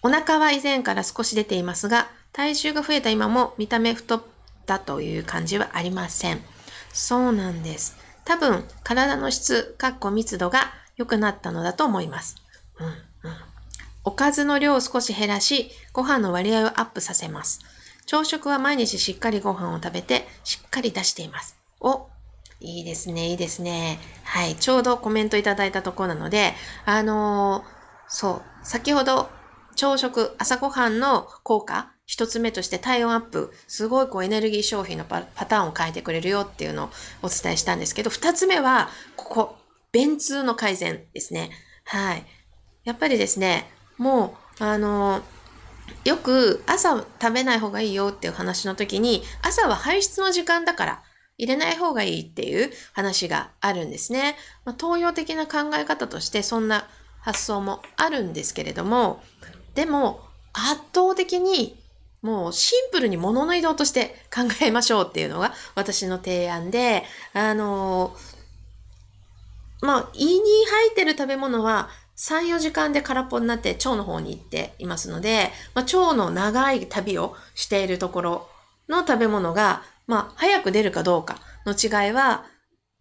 お腹は以前から少し出ていますが、体重が増えた今も見た目太ったという感じはありません。そうなんです。多分、体の質、かっこ密度が良くなったのだと思います。うん、おかずの量を少し減らし、ご飯の割合をアップさせます。朝食は毎日しっかりご飯を食べて、しっかり出しています。お、いいですね、いいですね。はい、ちょうどコメントいただいたところなので、あのー、そう、先ほど朝食、朝ごはんの効果、一つ目として体温アップ、すごいこうエネルギー消費のパターンを変えてくれるよっていうのをお伝えしたんですけど、二つ目は、ここ、便通の改善ですね。はい。やっぱりですね、もう、あのよく朝食べない方がいいよっていう話の時に、朝は排出の時間だから入れない方がいいっていう話があるんですね。まあ、東洋的な考え方としてそんな発想もあるんですけれども、でも、圧倒的にもうシンプルに物の移動として考えましょうっていうのが私の提案で、あのー、まあ、胃に入ってる食べ物は3、4時間で空っぽになって腸の方に行っていますので、まあ、腸の長い旅をしているところの食べ物が、まあ、早く出るかどうかの違いは、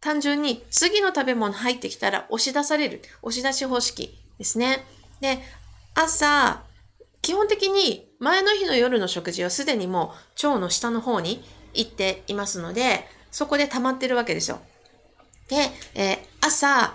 単純に次の食べ物入ってきたら押し出される。押し出し方式ですね。で、朝、基本的に前の日の夜の食事はすでにもう腸の下の方に行っていますので、そこで溜まってるわけですよ。で、えー、朝、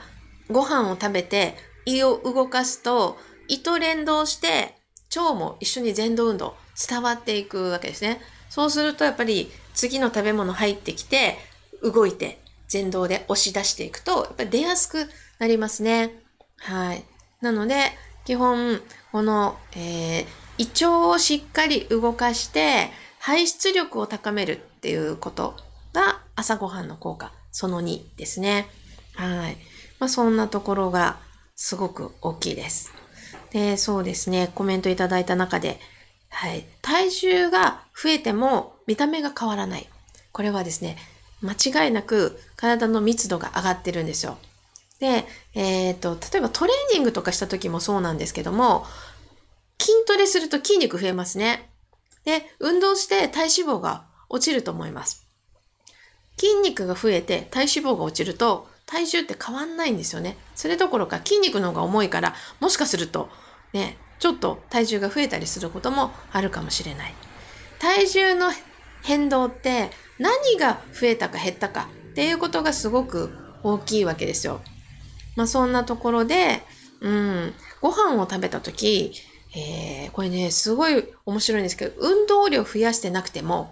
ご飯を食べて胃を動かすと、胃と連動して腸も一緒に全動運動伝わっていくわけですね。そうするとやっぱり次の食べ物入ってきて動いて全動で押し出していくとやっぱり出やすくなりますね。はい。なので、基本、この、えー、胃腸をしっかり動かして、排出力を高めるっていうことが朝ごはんの効果、その2ですね。はい。まあ、そんなところがすごく大きいです。で、そうですね、コメントいただいた中で、はい。体重が増えても見た目が変わらない。これはですね、間違いなく体の密度が上がってるんですよ。で、えっ、ー、と、例えばトレーニングとかした時もそうなんですけども、筋トレすると筋肉増えますね。で、運動して体脂肪が落ちると思います。筋肉が増えて体脂肪が落ちると体重って変わんないんですよね。それどころか筋肉の方が重いから、もしかするとね、ちょっと体重が増えたりすることもあるかもしれない。体重の変動って何が増えたか減ったかっていうことがすごく大きいわけですよ。まあ、そんなところで、うん、ご飯を食べた時、えー、これね、すごい面白いんですけど、運動量増やしてなくても、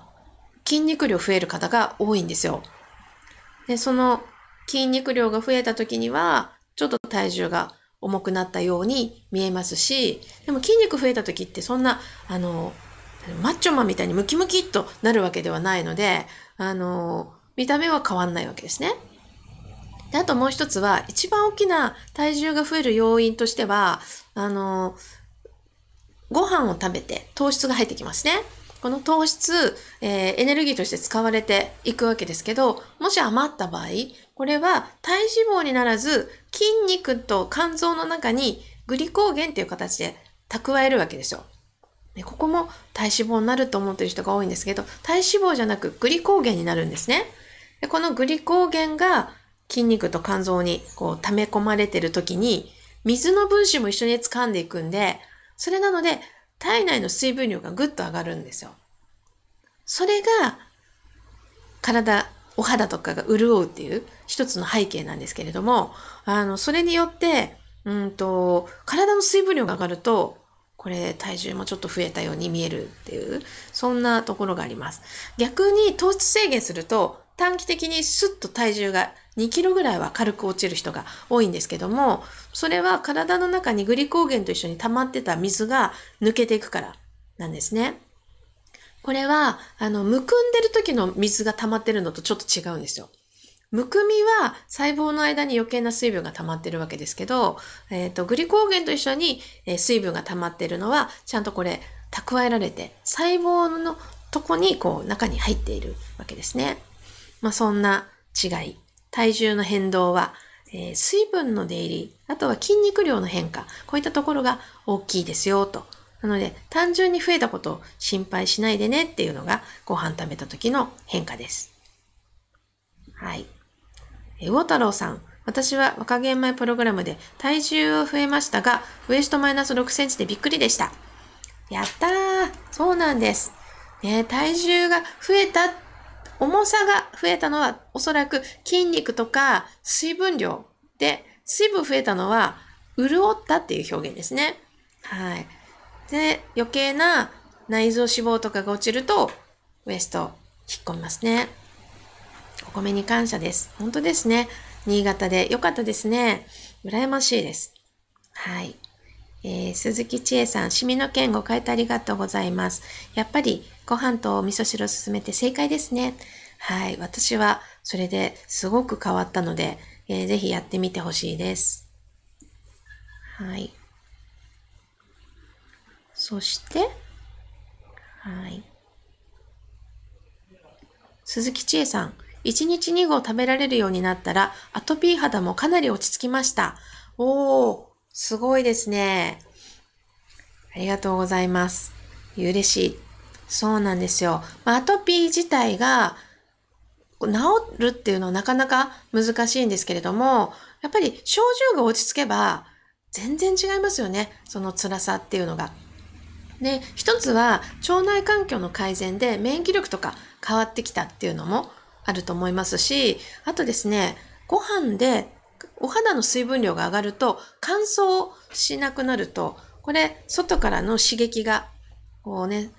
筋肉量増える方が多いんですよ。で、その筋肉量が増えた時には、ちょっと体重が重くなったように見えますし、でも筋肉増えた時ってそんな、あの、マッチョマンみたいにムキムキっとなるわけではないので、あの、見た目は変わんないわけですね。であともう一つは、一番大きな体重が増える要因としては、あの、ご飯を食べて糖質が入ってきますね。この糖質、えー、エネルギーとして使われていくわけですけど、もし余った場合、これは体脂肪にならず、筋肉と肝臓の中にグリコーゲンっていう形で蓄えるわけですよ。でここも体脂肪になると思ってる人が多いんですけど、体脂肪じゃなくグリコーゲンになるんですね。でこのグリコーゲンが筋肉と肝臓にこう溜め込まれてる時に、水の分子も一緒に掴んでいくんで、それなので体内の水分量がぐっと上がるんですよ。それが体、お肌とかが潤うっていう一つの背景なんですけれども、あの、それによって、うんと、体の水分量が上がると、これ体重もちょっと増えたように見えるっていう、そんなところがあります。逆に糖質制限すると、短期的にスッと体重が2キロぐらいは軽く落ちる人が多いんですけども、それは体の中にグリコーゲンと一緒に溜まってた水が抜けていくからなんですね。これは、あの、むくんでる時の水が溜まってるのとちょっと違うんですよ。むくみは細胞の間に余計な水分が溜まってるわけですけど、えっ、ー、と、グリコーゲンと一緒に水分が溜まってるのは、ちゃんとこれ、蓄えられて、細胞のとこに、こう、中に入っているわけですね。まあ、そんな違い。体重の変動は、えー、水分の出入り、あとは筋肉量の変化、こういったところが大きいですよと。なので、単純に増えたことを心配しないでねっていうのが、ご飯食べた時の変化です。はい。え魚太郎さん。私は若玄米プログラムで体重を増えましたが、ウエストマイナス6センチでびっくりでした。やったーそうなんです。ね、体重が増えたっ重さが増えたのは、おそらく筋肉とか水分量で、水分増えたのは、潤ったっていう表現ですね。はい。で、余計な内臓脂肪とかが落ちると、ウエスト引っ込みますね。お米に感謝です。本当ですね。新潟で良かったですね。羨ましいです。はい。えー、鈴木千恵さん、シミの件ご変えてありがとうございます。やっぱりご飯とお味噌汁を進めて正解ですね。はい。私はそれですごく変わったので、えー、ぜひやってみてほしいです。はい。そして、はい。鈴木千恵さん、1日2合食べられるようになったら、アトピー肌もかなり落ち着きました。おー、すごいですね。ありがとうございます。嬉しい。そうなんですよ。まあ、アトピー自体が治るっていうのはなかなか難しいんですけれども、やっぱり症状が落ち着けば全然違いますよね。その辛さっていうのが。で、一つは腸内環境の改善で免疫力とか変わってきたっていうのもあると思いますし、あとですね、ご飯でお肌の水分量が上がると乾燥しなくなると、これ外からの刺激が、こうね、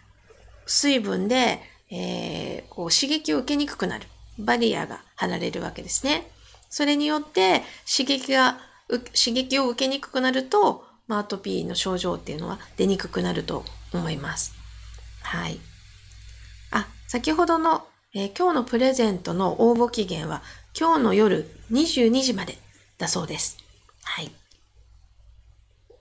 水分で、えー、こう刺激を受けにくくなる。バリアが離れるわけですね。それによって刺激が、刺激を受けにくくなると、マートピーの症状っていうのは出にくくなると思います。はい。あ、先ほどの、えー、今日のプレゼントの応募期限は今日の夜22時までだそうです。はい。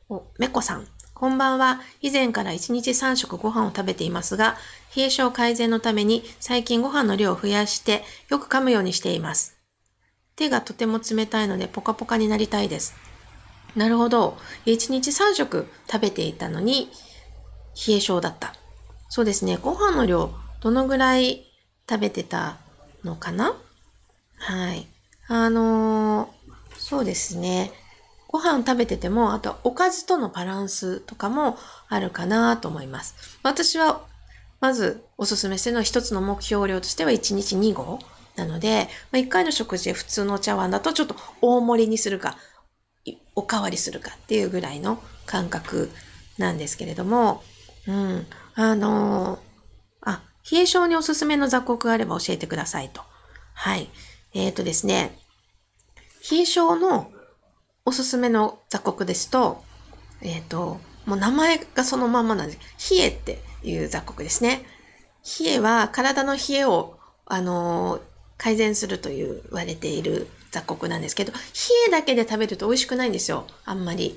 お、めこさん。こんばんは。以前から1日3食ご飯を食べていますが、冷え症改善のために最近ご飯の量を増やして、よく噛むようにしています。手がとても冷たいのでポカポカになりたいです。なるほど。1日3食食べていたのに、冷え症だった。そうですね。ご飯の量、どのぐらい食べてたのかなはい。あのーそうですね。ご飯食べてても、あとはおかずとのバランスとかもあるかなと思います。私は、まずおすすめしてるのは一つの目標量としては1日2合なので、まあ、1回の食事で普通のお茶碗だとちょっと大盛りにするか、おかわりするかっていうぐらいの感覚なんですけれども、うん、あのー、あ、冷え性におすすめの雑穀があれば教えてくださいと。はい。えっ、ー、とですね、冷え性のおすすめの雑穀ですと、えっ、ー、と、もう名前がそのまんまなんです。冷えっていう雑穀ですね。冷えは体の冷えを、あのー、改善すると言われている雑穀なんですけど、冷えだけで食べると美味しくないんですよ。あんまり。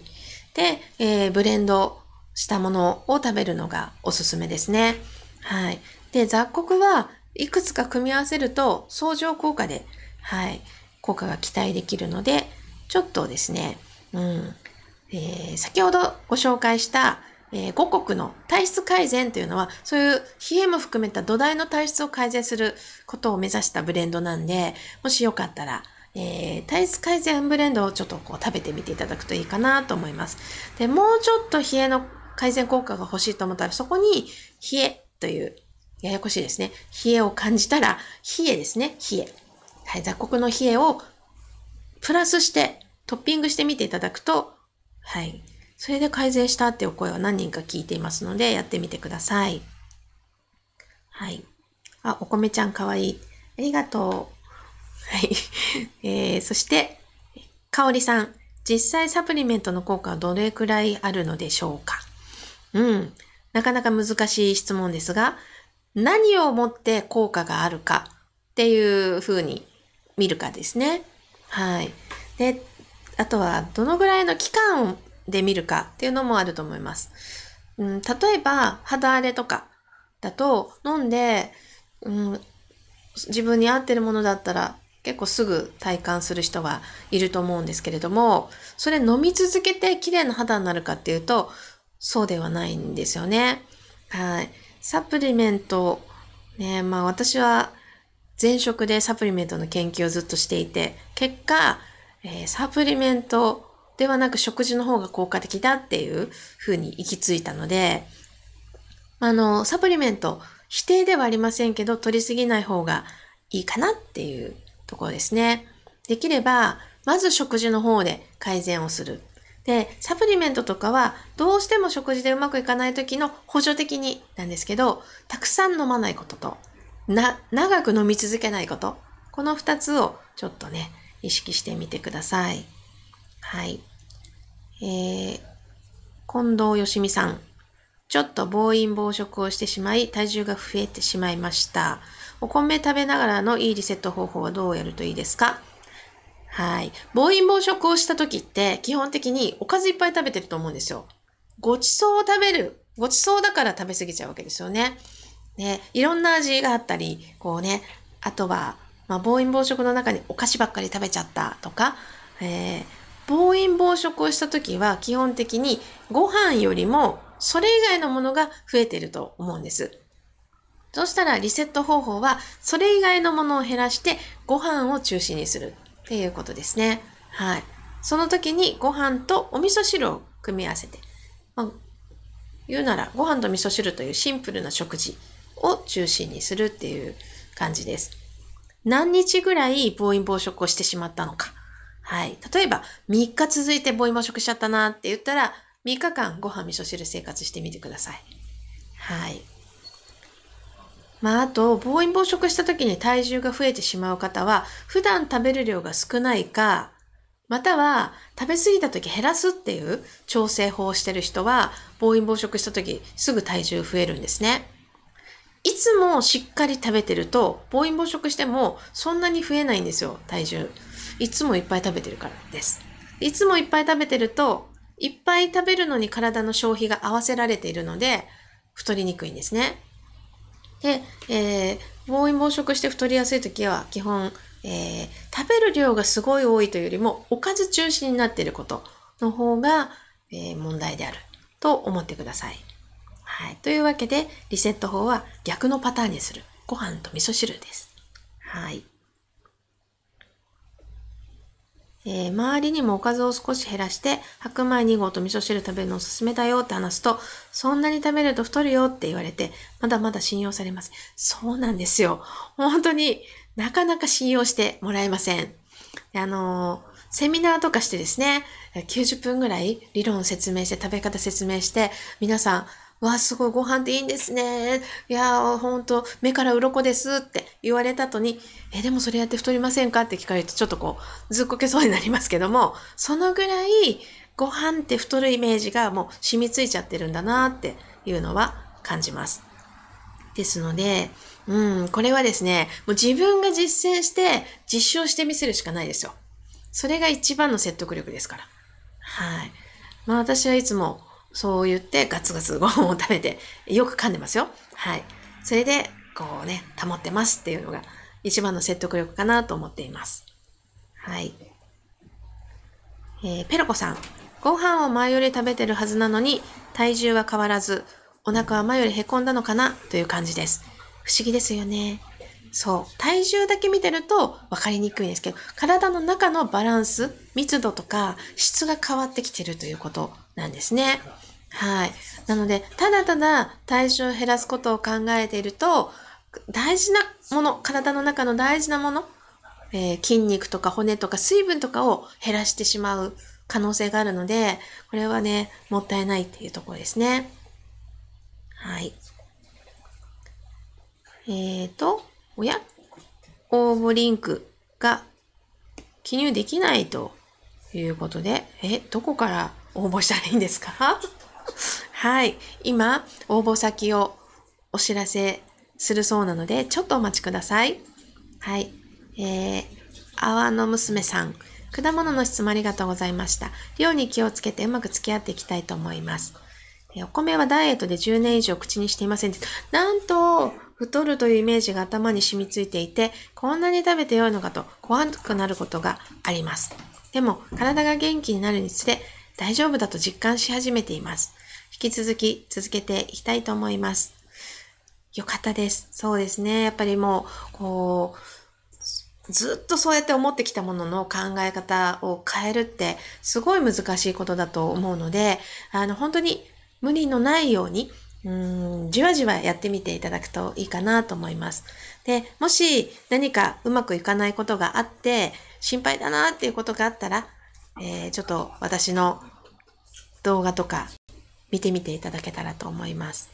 で、えー、ブレンドしたものを食べるのがおすすめですね。はい。で、雑穀はいくつか組み合わせると相乗効果で、はい。効果が期待できるので、ちょっとですね、うん、えー、先ほどご紹介した、えー、5国の体質改善というのは、そういう冷えも含めた土台の体質を改善することを目指したブレンドなんで、もしよかったら、えー、体質改善ブレンドをちょっとこう食べてみていただくといいかなと思います。で、もうちょっと冷えの改善効果が欲しいと思ったら、そこに冷えという、ややこしいですね。冷えを感じたら、冷えですね、冷え。はい、雑穀の冷えをプラスしてトッピングしてみていただくと、はい、それで改善したっていう声は何人か聞いていますので、やってみてください。はい。あ、お米ちゃんかわいい。ありがとう。はい。えー、そして、かおりさん。実際サプリメントの効果はどれくらいあるのでしょうかうん。なかなか難しい質問ですが、何をもって効果があるかっていうふうに見るかですね。はい。で、あとは、どのぐらいの期間で見るかっていうのもあると思います。うん、例えば、肌荒れとかだと、飲んで、うん、自分に合ってるものだったら、結構すぐ体感する人がいると思うんですけれども、それ飲み続けて綺麗な肌になるかっていうと、そうではないんですよね。はい。サプリメント、ね、まあ私は前職でサプリメントの研究をずっとしていて、結果、えー、サプリメントではなく食事の方が効果的だっていうふうに行き着いたので、あの、サプリメント、否定ではありませんけど、取りすぎない方がいいかなっていうところですね。できれば、まず食事の方で改善をする。で、サプリメントとかは、どうしても食事でうまくいかない時の補助的になんですけど、たくさん飲まないことと、な、長く飲み続けないこと。この二つをちょっとね、意識してみてください。はい。えー、近藤よしみさん。ちょっと暴飲暴食をしてしまい、体重が増えてしまいました。お米食べながらのいいリセット方法はどうやるといいですかはい。暴飲暴食をした時って、基本的におかずいっぱい食べてると思うんですよ。ごちそうを食べる。ごちそうだから食べ過ぎちゃうわけですよね。ね、いろんな味があったり、こうね、あとは、まあ、暴飲暴食の中にお菓子ばっかり食べちゃったとか、えー、暴飲暴食をした時は基本的にご飯よりもそれ以外のものが増えていると思うんです。そうしたらリセット方法はそれ以外のものを減らしてご飯を中心にするっていうことですね。はい。その時にご飯とお味噌汁を組み合わせて、まあ、言うならご飯と味噌汁というシンプルな食事を中心にするっていう感じです。何日ぐらい暴飲暴食をしてしまったのか。はい。例えば、3日続いて暴飲暴食しちゃったなって言ったら、3日間ご飯味噌汁生活してみてください。はい。まあ、あと、暴飲暴食した時に体重が増えてしまう方は、普段食べる量が少ないか、または、食べ過ぎた時減らすっていう調整法をしてる人は、暴飲暴食した時すぐ体重増えるんですね。いつもしっかり食べてると、暴飲暴食してもそんなに増えないんですよ、体重。いつもいっぱい食べてるからです。いつもいっぱい食べてると、いっぱい食べるのに体の消費が合わせられているので、太りにくいんですね。で、えー、暴飲暴食して太りやすい時は、基本、えー、食べる量がすごい多いというよりも、おかず中心になっていることの方が、えー、問題であると思ってください。はい。というわけで、リセット法は逆のパターンにする。ご飯と味噌汁です。はい。えー、周りにもおかずを少し減らして、白米2合と味噌汁食べるのおすすめだよって話すと、そんなに食べると太るよって言われて、まだまだ信用されます。そうなんですよ。本当になかなか信用してもらえません。あのー、セミナーとかしてですね、90分ぐらい理論説明して食べ方説明して、皆さん、わあ、すごい、ご飯っていいんですね。いやあ、ほんと、目から鱗ですって言われた後に、え、でもそれやって太りませんかって聞かれると、ちょっとこう、ずっこけそうになりますけども、そのぐらい、ご飯って太るイメージがもう染みついちゃってるんだなっていうのは感じます。ですので、うん、これはですね、もう自分が実践して、実証してみせるしかないですよ。それが一番の説得力ですから。はい。まあ私はいつも、そう言ってガツガツご飯を食べて、よく噛んでますよ。はい。それで、こうね、保ってますっていうのが一番の説得力かなと思っています。はい。えー、ペロコさん。ご飯を前より食べてるはずなのに、体重は変わらず、お腹は前より凹んだのかなという感じです。不思議ですよね。そう。体重だけ見てると分かりにくいんですけど、体の中のバランス、密度とか質が変わってきてるということなんですね。はい。なので、ただただ体重を減らすことを考えていると、大事なもの、体の中の大事なもの、えー、筋肉とか骨とか水分とかを減らしてしまう可能性があるので、これはね、もったいないっていうところですね。はい。えっ、ー、と、おや応募リンクが記入できないということで、え、どこから応募したらいいんですかはい。今、応募先をお知らせするそうなので、ちょっとお待ちください。はい。えー、あわの娘さん。果物の質問ありがとうございました。量に気をつけてうまく付き合っていきたいと思います。えお米はダイエットで10年以上口にしていませんでなんと、太るというイメージが頭に染みついていて、こんなに食べてよいのかと怖くなることがあります。でも、体が元気になるにつれ、大丈夫だと実感し始めています。引き続き続けていきたいと思います。よかったです。そうですね。やっぱりもう、こう、ずっとそうやって思ってきたものの考え方を変えるってすごい難しいことだと思うので、あの、本当に無理のないように、うん、じわじわやってみていただくといいかなと思います。で、もし何かうまくいかないことがあって、心配だなっていうことがあったら、えー、ちょっと私の動画とか見てみていただけたらと思います。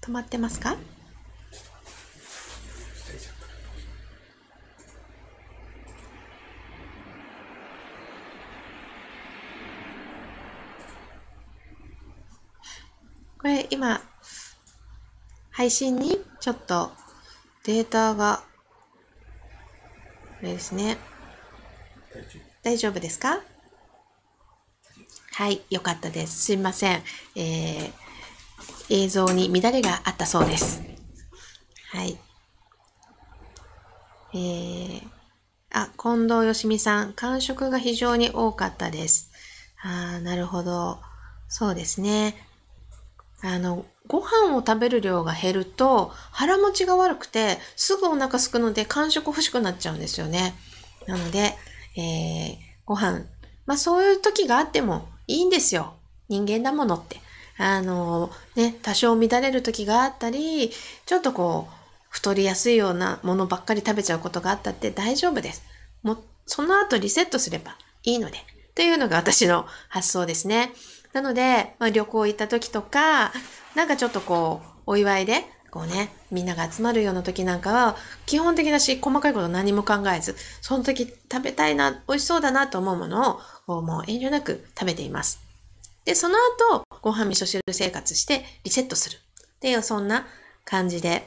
止まってますかこれ今配信にちょっとデータが、これですね。大丈夫ですかはい、よかったです。すいません。えー、映像に乱れがあったそうです。はい。えー、あ、近藤よしみさん、感触が非常に多かったです。あー、なるほど。そうですね。あの、ご飯を食べる量が減ると腹持ちが悪くてすぐお腹すくので間食欲しくなっちゃうんですよね。なので、えー、ご飯、まあそういう時があってもいいんですよ。人間だものって。あのね、多少乱れる時があったり、ちょっとこう、太りやすいようなものばっかり食べちゃうことがあったって大丈夫です。もう、その後リセットすればいいので。というのが私の発想ですね。なので、まあ、旅行行った時とか、なんかちょっとこう、お祝いで、こうね、みんなが集まるような時なんかは、基本的だし、細かいこと何も考えず、その時食べたいな、美味しそうだなと思うものを、もう遠慮なく食べています。で、その後、ご飯味噌汁生活してリセットする。っていう、そんな感じで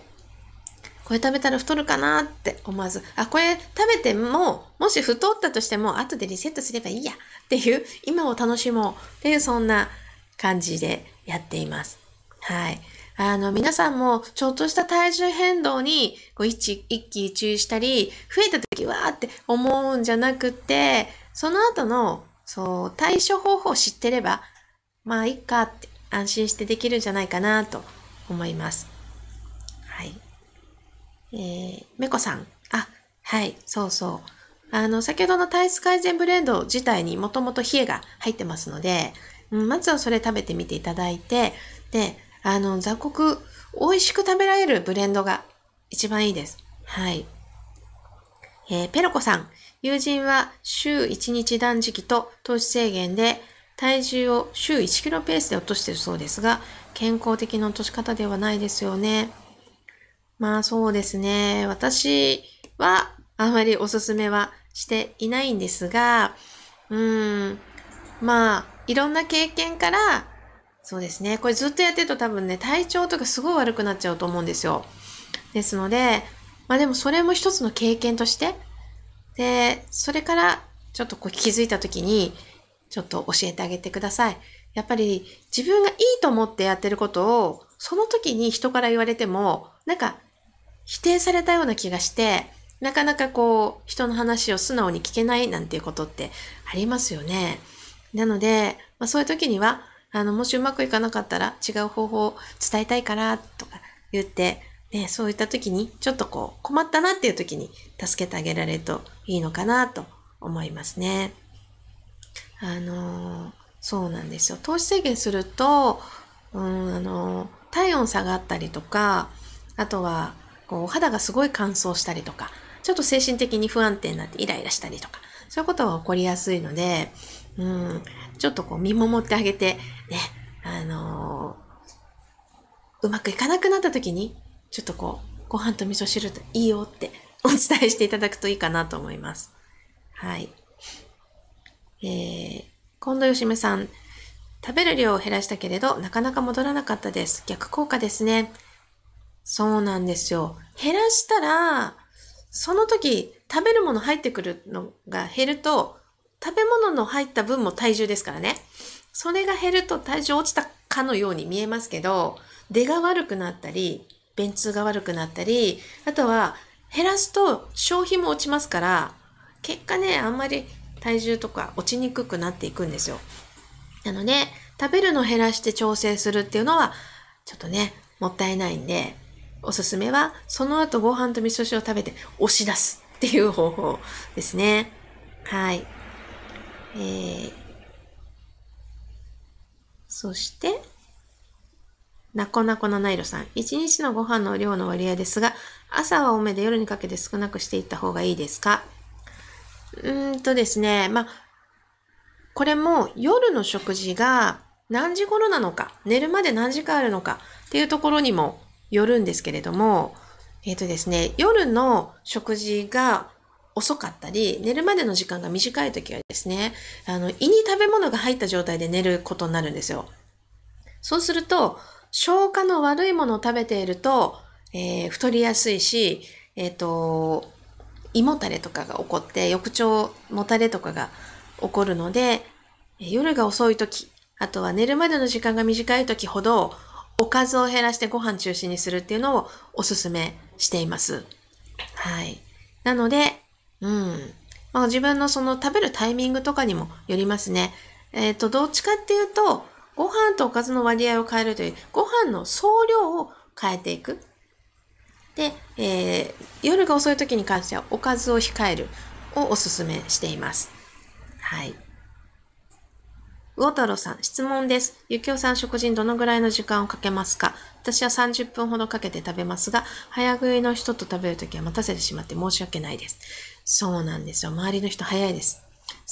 これ食べたら太るかなって思わず、あ、これ食べても、もし太ったとしても、後でリセットすればいいやっていう、今を楽しもうっていう、そんな感じでやっています。はい。あの、皆さんも、ちょっとした体重変動に、こう、一、一喜一憂したり、増えた時、わーって思うんじゃなくて、その後の、そう、対処方法を知ってれば、まあ、いっかって、安心してできるんじゃないかなと思います。えー、めこさん。あ、はい、そうそう。あの、先ほどの体質改善ブレンド自体にもともと冷えが入ってますので、うん、まずはそれ食べてみていただいて、で、あの、雑穀、美味しく食べられるブレンドが一番いいです。はい。えー、ペロコさん。友人は週1日断食と糖質制限で体重を週1キロペースで落としてるそうですが、健康的な落とし方ではないですよね。まあそうですね。私はあまりおすすめはしていないんですが、うん。まあ、いろんな経験から、そうですね。これずっとやってると多分ね、体調とかすごい悪くなっちゃうと思うんですよ。ですので、まあでもそれも一つの経験として、で、それからちょっとこう気づいた時に、ちょっと教えてあげてください。やっぱり自分がいいと思ってやってることを、その時に人から言われても、なんか否定されたような気がして、なかなかこう、人の話を素直に聞けないなんていうことってありますよね。なので、まあ、そういう時には、あの、もしうまくいかなかったら違う方法を伝えたいからとか言って、ね、そういった時に、ちょっとこう、困ったなっていう時に助けてあげられるといいのかなと思いますね。あのー、そうなんですよ。投資制限すると、うん、あのー、体温下がったりとか、あとは、こう、肌がすごい乾燥したりとか、ちょっと精神的に不安定になってイライラしたりとか、そういうことが起こりやすいので、うん、ちょっとこう見守ってあげて、ね、あのー、うまくいかなくなった時に、ちょっとこう、ご飯と味噌汁といいよってお伝えしていただくといいかなと思います。はい。えー、近藤よしめさん、食べる量を減らしたけれど、なかなか戻らなかったです。逆効果ですね。そうなんですよ。減らしたら、その時食べるもの入ってくるのが減ると、食べ物の入った分も体重ですからね。それが減ると体重落ちたかのように見えますけど、出が悪くなったり、便通が悪くなったり、あとは減らすと消費も落ちますから、結果ね、あんまり体重とか落ちにくくなっていくんですよ。なので、食べるの減らして調整するっていうのは、ちょっとね、もったいないんで、おすすめは、その後ご飯と味噌汁を食べて押し出すっていう方法ですね。はい。えー、そして、なこなこなナイロさん。一日のご飯の量の割合ですが、朝は多めで夜にかけて少なくしていった方がいいですかうんとですね、まあ、これも夜の食事が何時頃なのか、寝るまで何時間あるのかっていうところにもよるんですけれども、えっ、ー、とですね、夜の食事が遅かったり、寝るまでの時間が短い時はですね、あの、胃に食べ物が入った状態で寝ることになるんですよ。そうすると、消化の悪いものを食べていると、えー、太りやすいし、えっ、ー、と、胃もたれとかが起こって、翌朝もたれとかが起こるので、夜が遅い時、あとは寝るまでの時間が短い時ほど、おかずを減らしてご飯中心にするっていうのをおすすめしています。はい。なので、うん。まあ、自分のその食べるタイミングとかにもよりますね。えっ、ー、と、どっちかっていうと、ご飯とおかずの割合を変えるという、ご飯の総量を変えていく。で、えー、夜が遅い時に関してはおかずを控えるをおすすめしています。はい。魚太郎さん、質問です。ゆきおさん、食事にどのぐらいの時間をかけますか私は30分ほどかけて食べますが、早食いの人と食べるときは待たせてしまって申し訳ないです。そうなんですよ。周りの人早いです。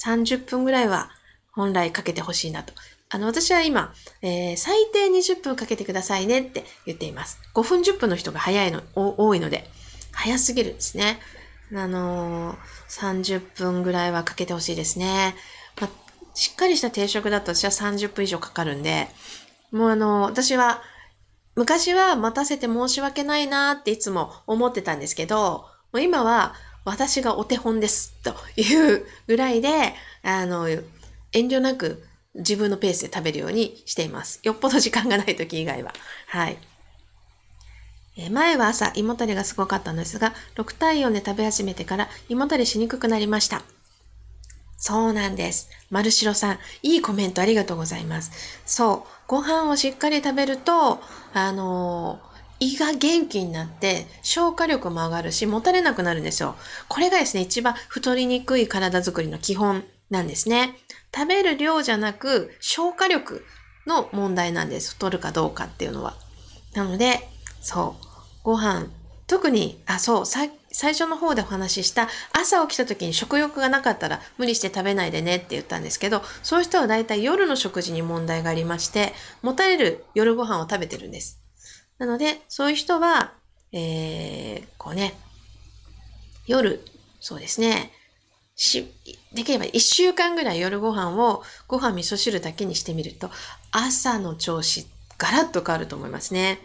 30分ぐらいは本来かけてほしいなと。あの、私は今、えー、最低20分かけてくださいねって言っています。5分10分の人が早いの、多いので、早すぎるんですね。あのー、30分ぐらいはかけてほしいですね。しっかりした定食だと私は30分以上かかるんで、もうあの、私は、昔は待たせて申し訳ないなっていつも思ってたんですけど、もう今は私がお手本です、というぐらいで、あの、遠慮なく自分のペースで食べるようにしています。よっぽど時間がない時以外は。はい。え前は朝、胃もたれがすごかったのですが、6対4で食べ始めてから胃もたれしにくくなりました。そうなんです。丸城さん、いいコメントありがとうございます。そう、ご飯をしっかり食べると、あのー胃が元気になって消化力も上がるし、もたれなくなるんですよ。これがですね、一番太りにくい体づくりの基本なんですね。食べる量じゃなく消化力の問題なんです。太るかどうかっていうのは。なので、そう、ご飯、特に、あ、そう、さっ最初の方でお話しした朝起きた時に食欲がなかったら無理して食べないでねって言ったんですけど、そういう人は大体夜の食事に問題がありまして、もたれる夜ご飯を食べてるんです。なので、そういう人は、えー、こうね、夜、そうですね、し、できれば1週間ぐらい夜ご飯をご飯味噌汁だけにしてみると、朝の調子ガラッと変わると思いますね。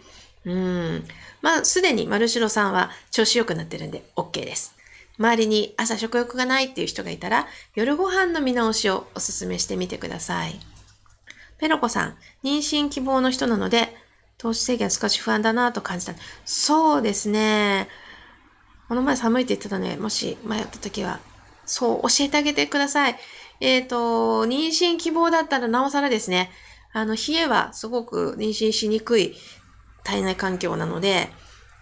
うん。まあ、すでに丸城さんは調子良くなってるんで OK です。周りに朝食欲がないっていう人がいたら、夜ご飯の見直しをおすすめしてみてください。ペロコさん、妊娠希望の人なので、投資制限は少し不安だなと感じた。そうですね。この前寒いって言ってたね。もし迷った時は、そう、教えてあげてください。えっ、ー、と、妊娠希望だったらなおさらですね。あの、冷えはすごく妊娠しにくい体内環境なので、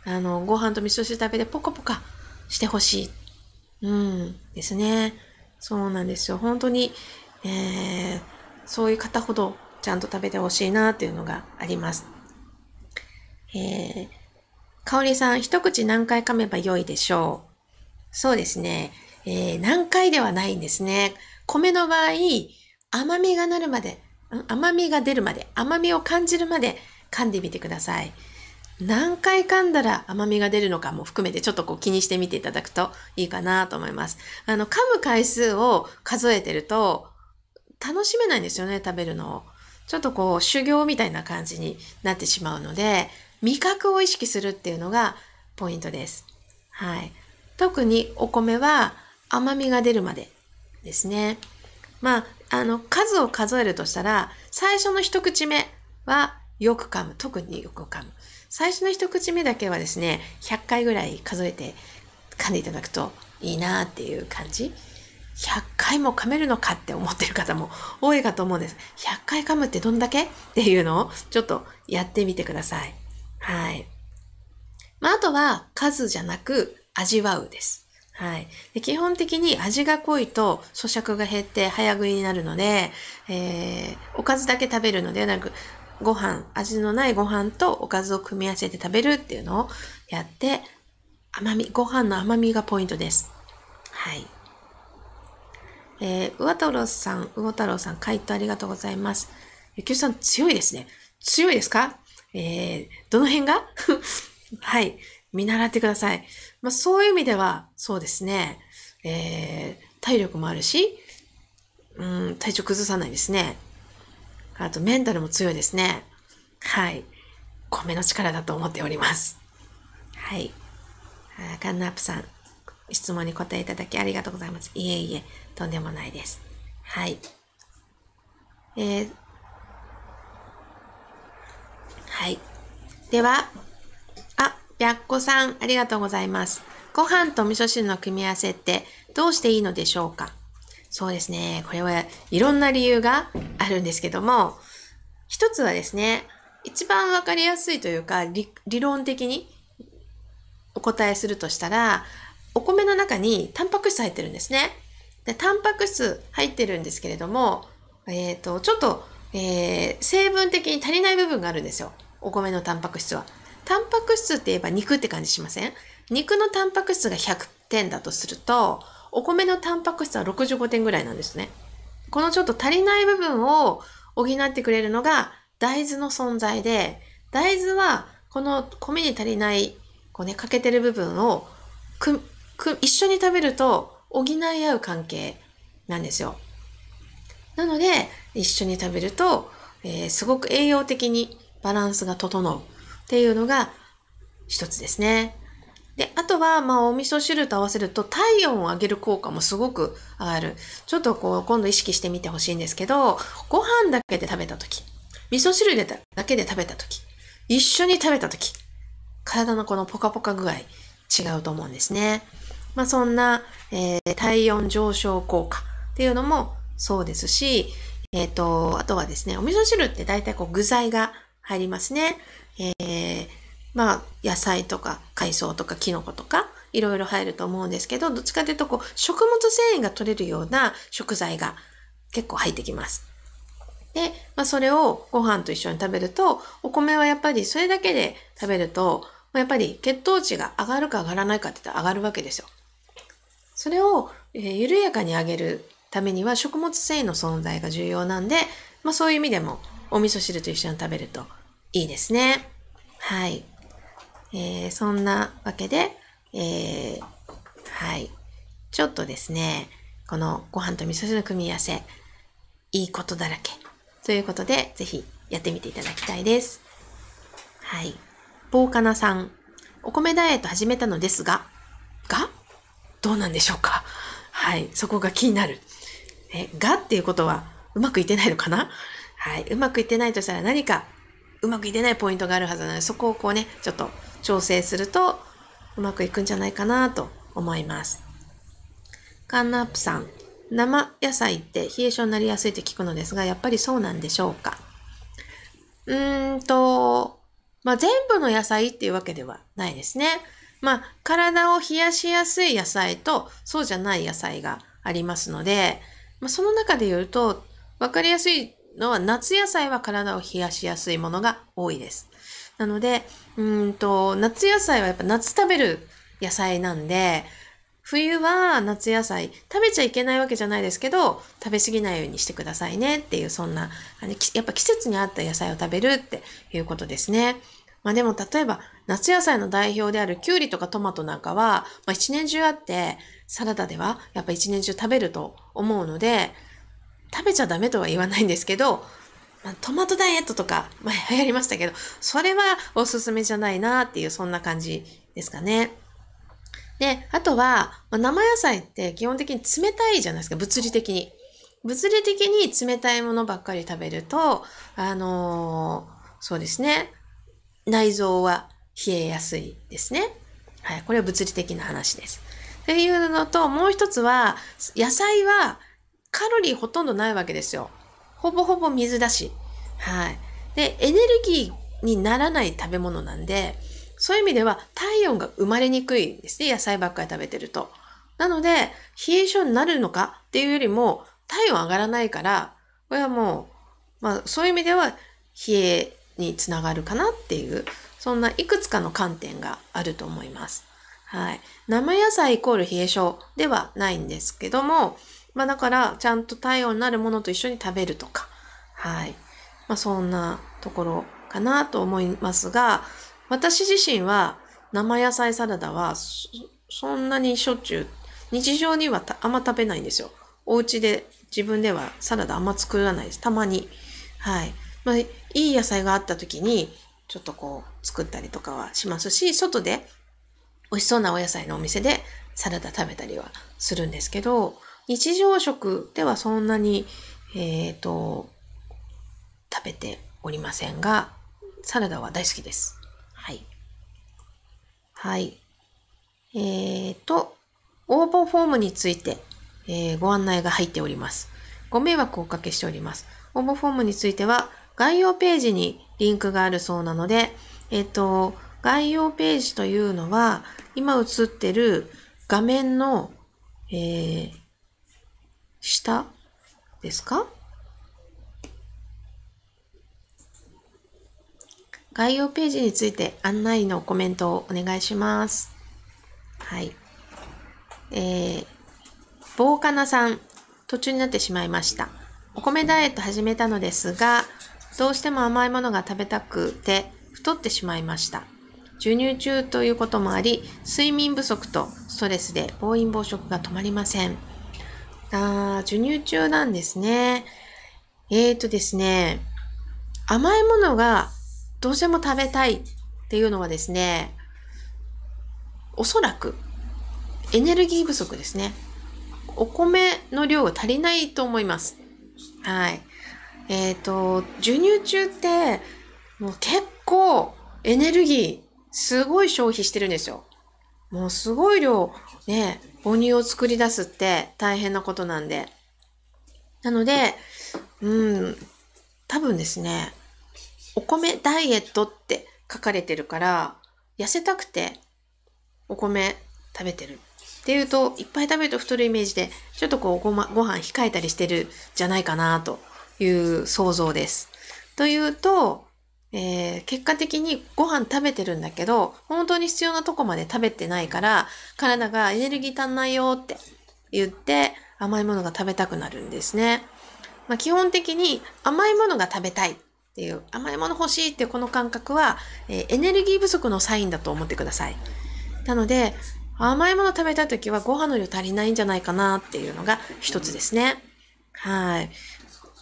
あの、ご飯と味噌汁食べてポカポカしてほしい。うん、ですね。そうなんですよ。本当に、えー、そういう方ほどちゃんと食べてほしいなっていうのがあります。えー、かおりさん、一口何回噛めば良いでしょうそうですね。えー、何回ではないんですね。米の場合、甘みがなるまで、甘みが出るまで、甘みを感じるまで噛んでみてください。何回噛んだら甘みが出るのかも含めてちょっとこう気にしてみていただくといいかなと思います。あの、噛む回数を数えてると楽しめないんですよね、食べるのを。ちょっとこう修行みたいな感じになってしまうので、味覚を意識するっていうのがポイントです。はい。特にお米は甘みが出るまでですね。まあ、あの、数を数えるとしたら、最初の一口目はよく噛む。特によく噛む。最初の一口目だけはですね、100回ぐらい数えて噛んでいただくといいなっていう感じ。100回も噛めるのかって思ってる方も多いかと思うんです。100回噛むってどんだけっていうのをちょっとやってみてください。はい。まあ、あとは数じゃなく味わうです。はい。で基本的に味が濃いと咀嚼が減って早食いになるので、えー、おかずだけ食べるのではなく、ご飯、味のないご飯とおかずを組み合わせて食べるっていうのをやって、甘み、ご飯の甘みがポイントです。はい。えー、うわたろさん、う太たろさん、回答ありがとうございます。ゆきうさん、強いですね。強いですかえー、どの辺が *laughs* はい。見習ってください。まあ、そういう意味では、そうですね。えー、体力もあるし、うん、体調崩さないですね。あとメンタルも強いですね。はい。米の力だと思っております。はい。あカンナップさん、質問に答えいただきありがとうございます。いえいえ、とんでもないです。はい。えー、はい。では、あ、白ゃっこさん、ありがとうございます。ご飯と味噌汁の組み合わせってどうしていいのでしょうかそうですね。これはいろんな理由があるんですけども、一つはですね、一番わかりやすいというか理、理論的にお答えするとしたら、お米の中にタンパク質入ってるんですね。で、タンパク質入ってるんですけれども、えっ、ー、と、ちょっと、えー、成分的に足りない部分があるんですよ。お米のタンパク質は。タンパク質って言えば肉って感じしません肉のタンパク質が100点だとすると、お米のタンパク質は65点ぐらいなんですね。このちょっと足りない部分を補ってくれるのが大豆の存在で、大豆はこの米に足りない、こうね、欠けてる部分をくく一緒に食べると補い合う関係なんですよ。なので、一緒に食べると、えー、すごく栄養的にバランスが整うっていうのが一つですね。で、あとは、まあ、お味噌汁と合わせると体温を上げる効果もすごくある。ちょっとこう、今度意識してみてほしいんですけど、ご飯だけで食べたとき、味噌汁でだけで食べたとき、一緒に食べたとき、体のこのポカポカ具合、違うと思うんですね。まあ、そんな、えー、体温上昇効果っていうのもそうですし、えっ、ー、と、あとはですね、お味噌汁って大体こう具材が入りますね。えーまあ、野菜とか海藻とかキノコとか、いろいろ入ると思うんですけど、どっちかというと、こう、食物繊維が取れるような食材が結構入ってきます。で、まあ、それをご飯と一緒に食べると、お米はやっぱりそれだけで食べると、やっぱり血糖値が上がるか上がらないかって言ったら上がるわけですよ。それを緩やかに上げるためには食物繊維の存在が重要なんで、まあ、そういう意味でもお味噌汁と一緒に食べるといいですね。はい。えー、そんなわけで、えー、はい。ちょっとですね、このご飯と味噌汁の組み合わせ、いいことだらけ。ということで、ぜひやってみていただきたいです。はい。棒かなさん、お米ダイエット始めたのですが、がどうなんでしょうかはい。そこが気になる。え、がっていうことは、うまくいってないのかなはい。うまくいってないとしたら何か、うまくいってないポイントがあるはずなので、そこをこうね、ちょっと調整するとうまくいくんじゃないかなと思います。カンナップさん、生野菜って冷え性になりやすいと聞くのですが、やっぱりそうなんでしょうかうーんと、まあ、全部の野菜っていうわけではないですね。まあ、体を冷やしやすい野菜とそうじゃない野菜がありますので、まあ、その中で言うと、わかりやすいのは夏野菜は体を冷やしやすいものが多いです。なので、うんと、夏野菜はやっぱ夏食べる野菜なんで、冬は夏野菜食べちゃいけないわけじゃないですけど食べ過ぎないようにしてくださいねっていうそんなやっぱ季節に合った野菜を食べるっていうことですね。まあでも例えば夏野菜の代表であるきゅうりとかトマトなんかは、まあ、一年中あってサラダではやっぱ一年中食べると思うので食べちゃダメとは言わないんですけどまあ、トマトダイエットとか、まあ、流 *laughs* 行りましたけど、それはおすすめじゃないなっていう、そんな感じですかね。で、あとは、まあ、生野菜って基本的に冷たいじゃないですか、物理的に。物理的に冷たいものばっかり食べると、あのー、そうですね、内臓は冷えやすいですね。はい、これは物理的な話です。っていうのと、もう一つは、野菜はカロリーほとんどないわけですよ。ほぼほぼ水だし、はい。で、エネルギーにならない食べ物なんで、そういう意味では体温が生まれにくいんですね。野菜ばっかり食べてると。なので、冷え性になるのかっていうよりも、体温上がらないから、これはもう、まあそういう意味では冷えにつながるかなっていう、そんないくつかの観点があると思います。はい。生野菜イコール冷え性ではないんですけども、まあだから、ちゃんと体温になるものと一緒に食べるとか、はい。まあそんなところかなと思いますが、私自身は生野菜サラダはそんなにしょっちゅう、日常にはあんま食べないんですよ。お家で自分ではサラダあんま作らないです。たまに。はい。まあ、いい野菜があった時に、ちょっとこう作ったりとかはしますし、外で美味しそうなお野菜のお店でサラダ食べたりはするんですけど、日常食ではそんなに、えっ、ー、と、食べておりませんが、サラダは大好きです。はい。はい。えっ、ー、と、応募フォームについて、えー、ご案内が入っております。ご迷惑をおかけしております。応募フォームについては、概要ページにリンクがあるそうなので、えっ、ー、と、概要ページというのは、今映ってる画面の、えー、下ですか概要ページについて案内のコメントをお願いします。はい。えー、ボーカナさん、途中になってしまいました。お米ダイエット始めたのですが、どうしても甘いものが食べたくて太ってしまいました。授乳中ということもあり、睡眠不足とストレスで暴飲暴食が止まりません。ああ、授乳中なんですね。えーとですね、甘いものがどうしても食べたいっていうのはですね、おそらくエネルギー不足ですね。お米の量が足りないと思います。はい。えっ、ー、と、授乳中って、もう結構エネルギーすごい消費してるんですよ。もうすごい量、ね、母乳を作り出すって大変なことなんで。なので、うん、多分ですね、お米ダイエットって書かれてるから、痩せたくてお米食べてるっていうと、いっぱい食べると太るイメージで、ちょっとこうご、ま、ご飯控えたりしてるじゃないかなという想像です。というと、えー、結果的にご飯食べてるんだけど、本当に必要なとこまで食べてないから、体がエネルギー足んないよって言って甘いものが食べたくなるんですね。まあ、基本的に甘いものが食べたいっていう、甘いもの欲しいっていうこの感覚は、えー、エネルギー不足のサインだと思ってください。なので、甘いもの食べた時はご飯の量足りないんじゃないかなっていうのが一つですね。はい。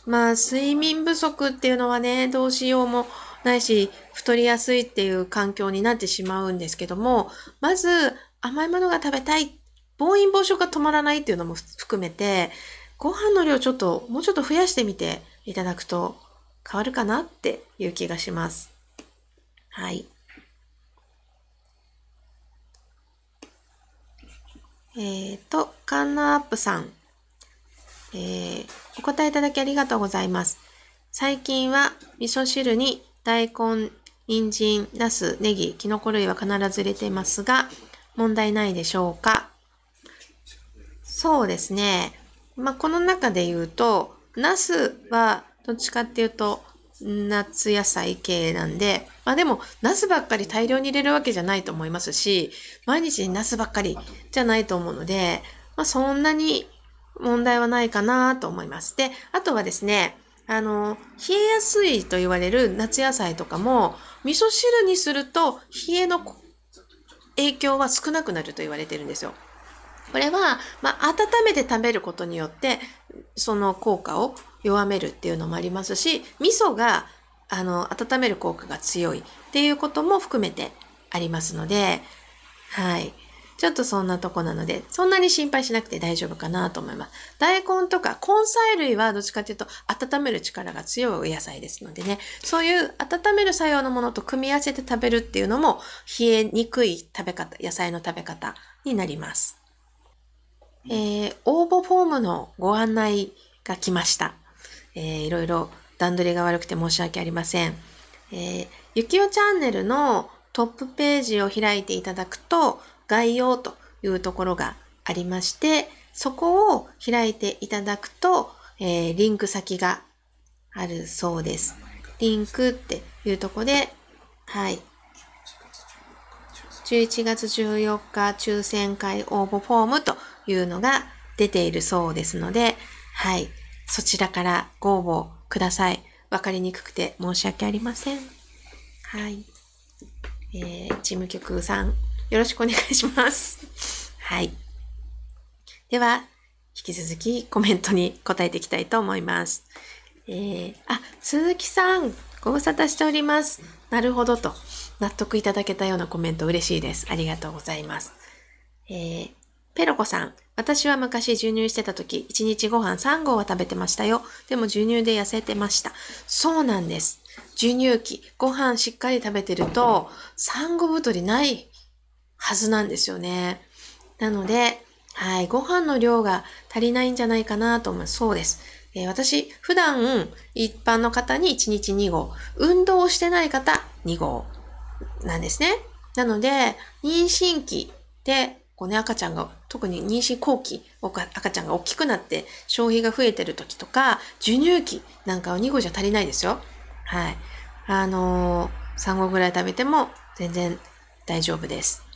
まあ、睡眠不足っていうのはね、どうしようも、ないし太りやすいっていう環境になってしまうんですけども、まず甘いものが食べたい、暴飲暴食が止まらないっていうのも含めて、ご飯の量ちょっと、もうちょっと増やしてみていただくと変わるかなっていう気がします。はい。えっ、ー、と、カンナアップさん。えー、お答えいただきありがとうございます。最近は味噌汁に大根、人参、ナス、ネギ、キノコ類は必ず入れていますが、問題ないでしょうかそうですね。まあ、この中で言うと、ナスはどっちかっていうと、夏野菜系なんで、まあでも、ナスばっかり大量に入れるわけじゃないと思いますし、毎日ナスばっかりじゃないと思うので、まあそんなに問題はないかなと思います。で、あとはですね、あの、冷えやすいと言われる夏野菜とかも、味噌汁にすると冷えの影響は少なくなると言われてるんですよ。これは、まあ、温めて食べることによって、その効果を弱めるっていうのもありますし、味噌が、あの、温める効果が強いっていうことも含めてありますので、はい。ちょっとそんなとこなので、そんなに心配しなくて大丈夫かなと思います。大根とか根菜類はどっちかっていうと温める力が強い野菜ですのでね、そういう温める作用のものと組み合わせて食べるっていうのも冷えにくい食べ方、野菜の食べ方になります。えー、応募フォームのご案内が来ました。えー、いろいろ段取りが悪くて申し訳ありません。えー、ゆきおチャンネルのトップページを開いていただくと、概要というところがありまして、そこを開いていただくと、えー、リンク先があるそうです。リンクっていうとこで、はい。11月14日抽選会応募フォームというのが出ているそうですので、はい。そちらからご応募ください。わかりにくくて申し訳ありません。はい。えー、事務局さんよろしくお願いします。はい。では、引き続きコメントに答えていきたいと思います。えー、あ、鈴木さん、ご無沙汰しております。なるほどと、納得いただけたようなコメント嬉しいです。ありがとうございます。えー、ペロコさん、私は昔授乳してた時、1日ご飯3合は食べてましたよ。でも授乳で痩せてました。そうなんです。授乳期、ご飯しっかり食べてると、産後太りないはずなんですよね。なので、はい、ご飯の量が足りないんじゃないかなと思います。そうです。えー、私、普段、一般の方に1日2合、運動をしてない方2合なんですね。なので、妊娠期で、こうね、赤ちゃんが、特に妊娠後期、赤ちゃんが大きくなって消費が増えてる時とか、授乳期なんかは2合じゃ足りないですよ。はい。あのー、3合ぐらい食べても全然大丈夫です。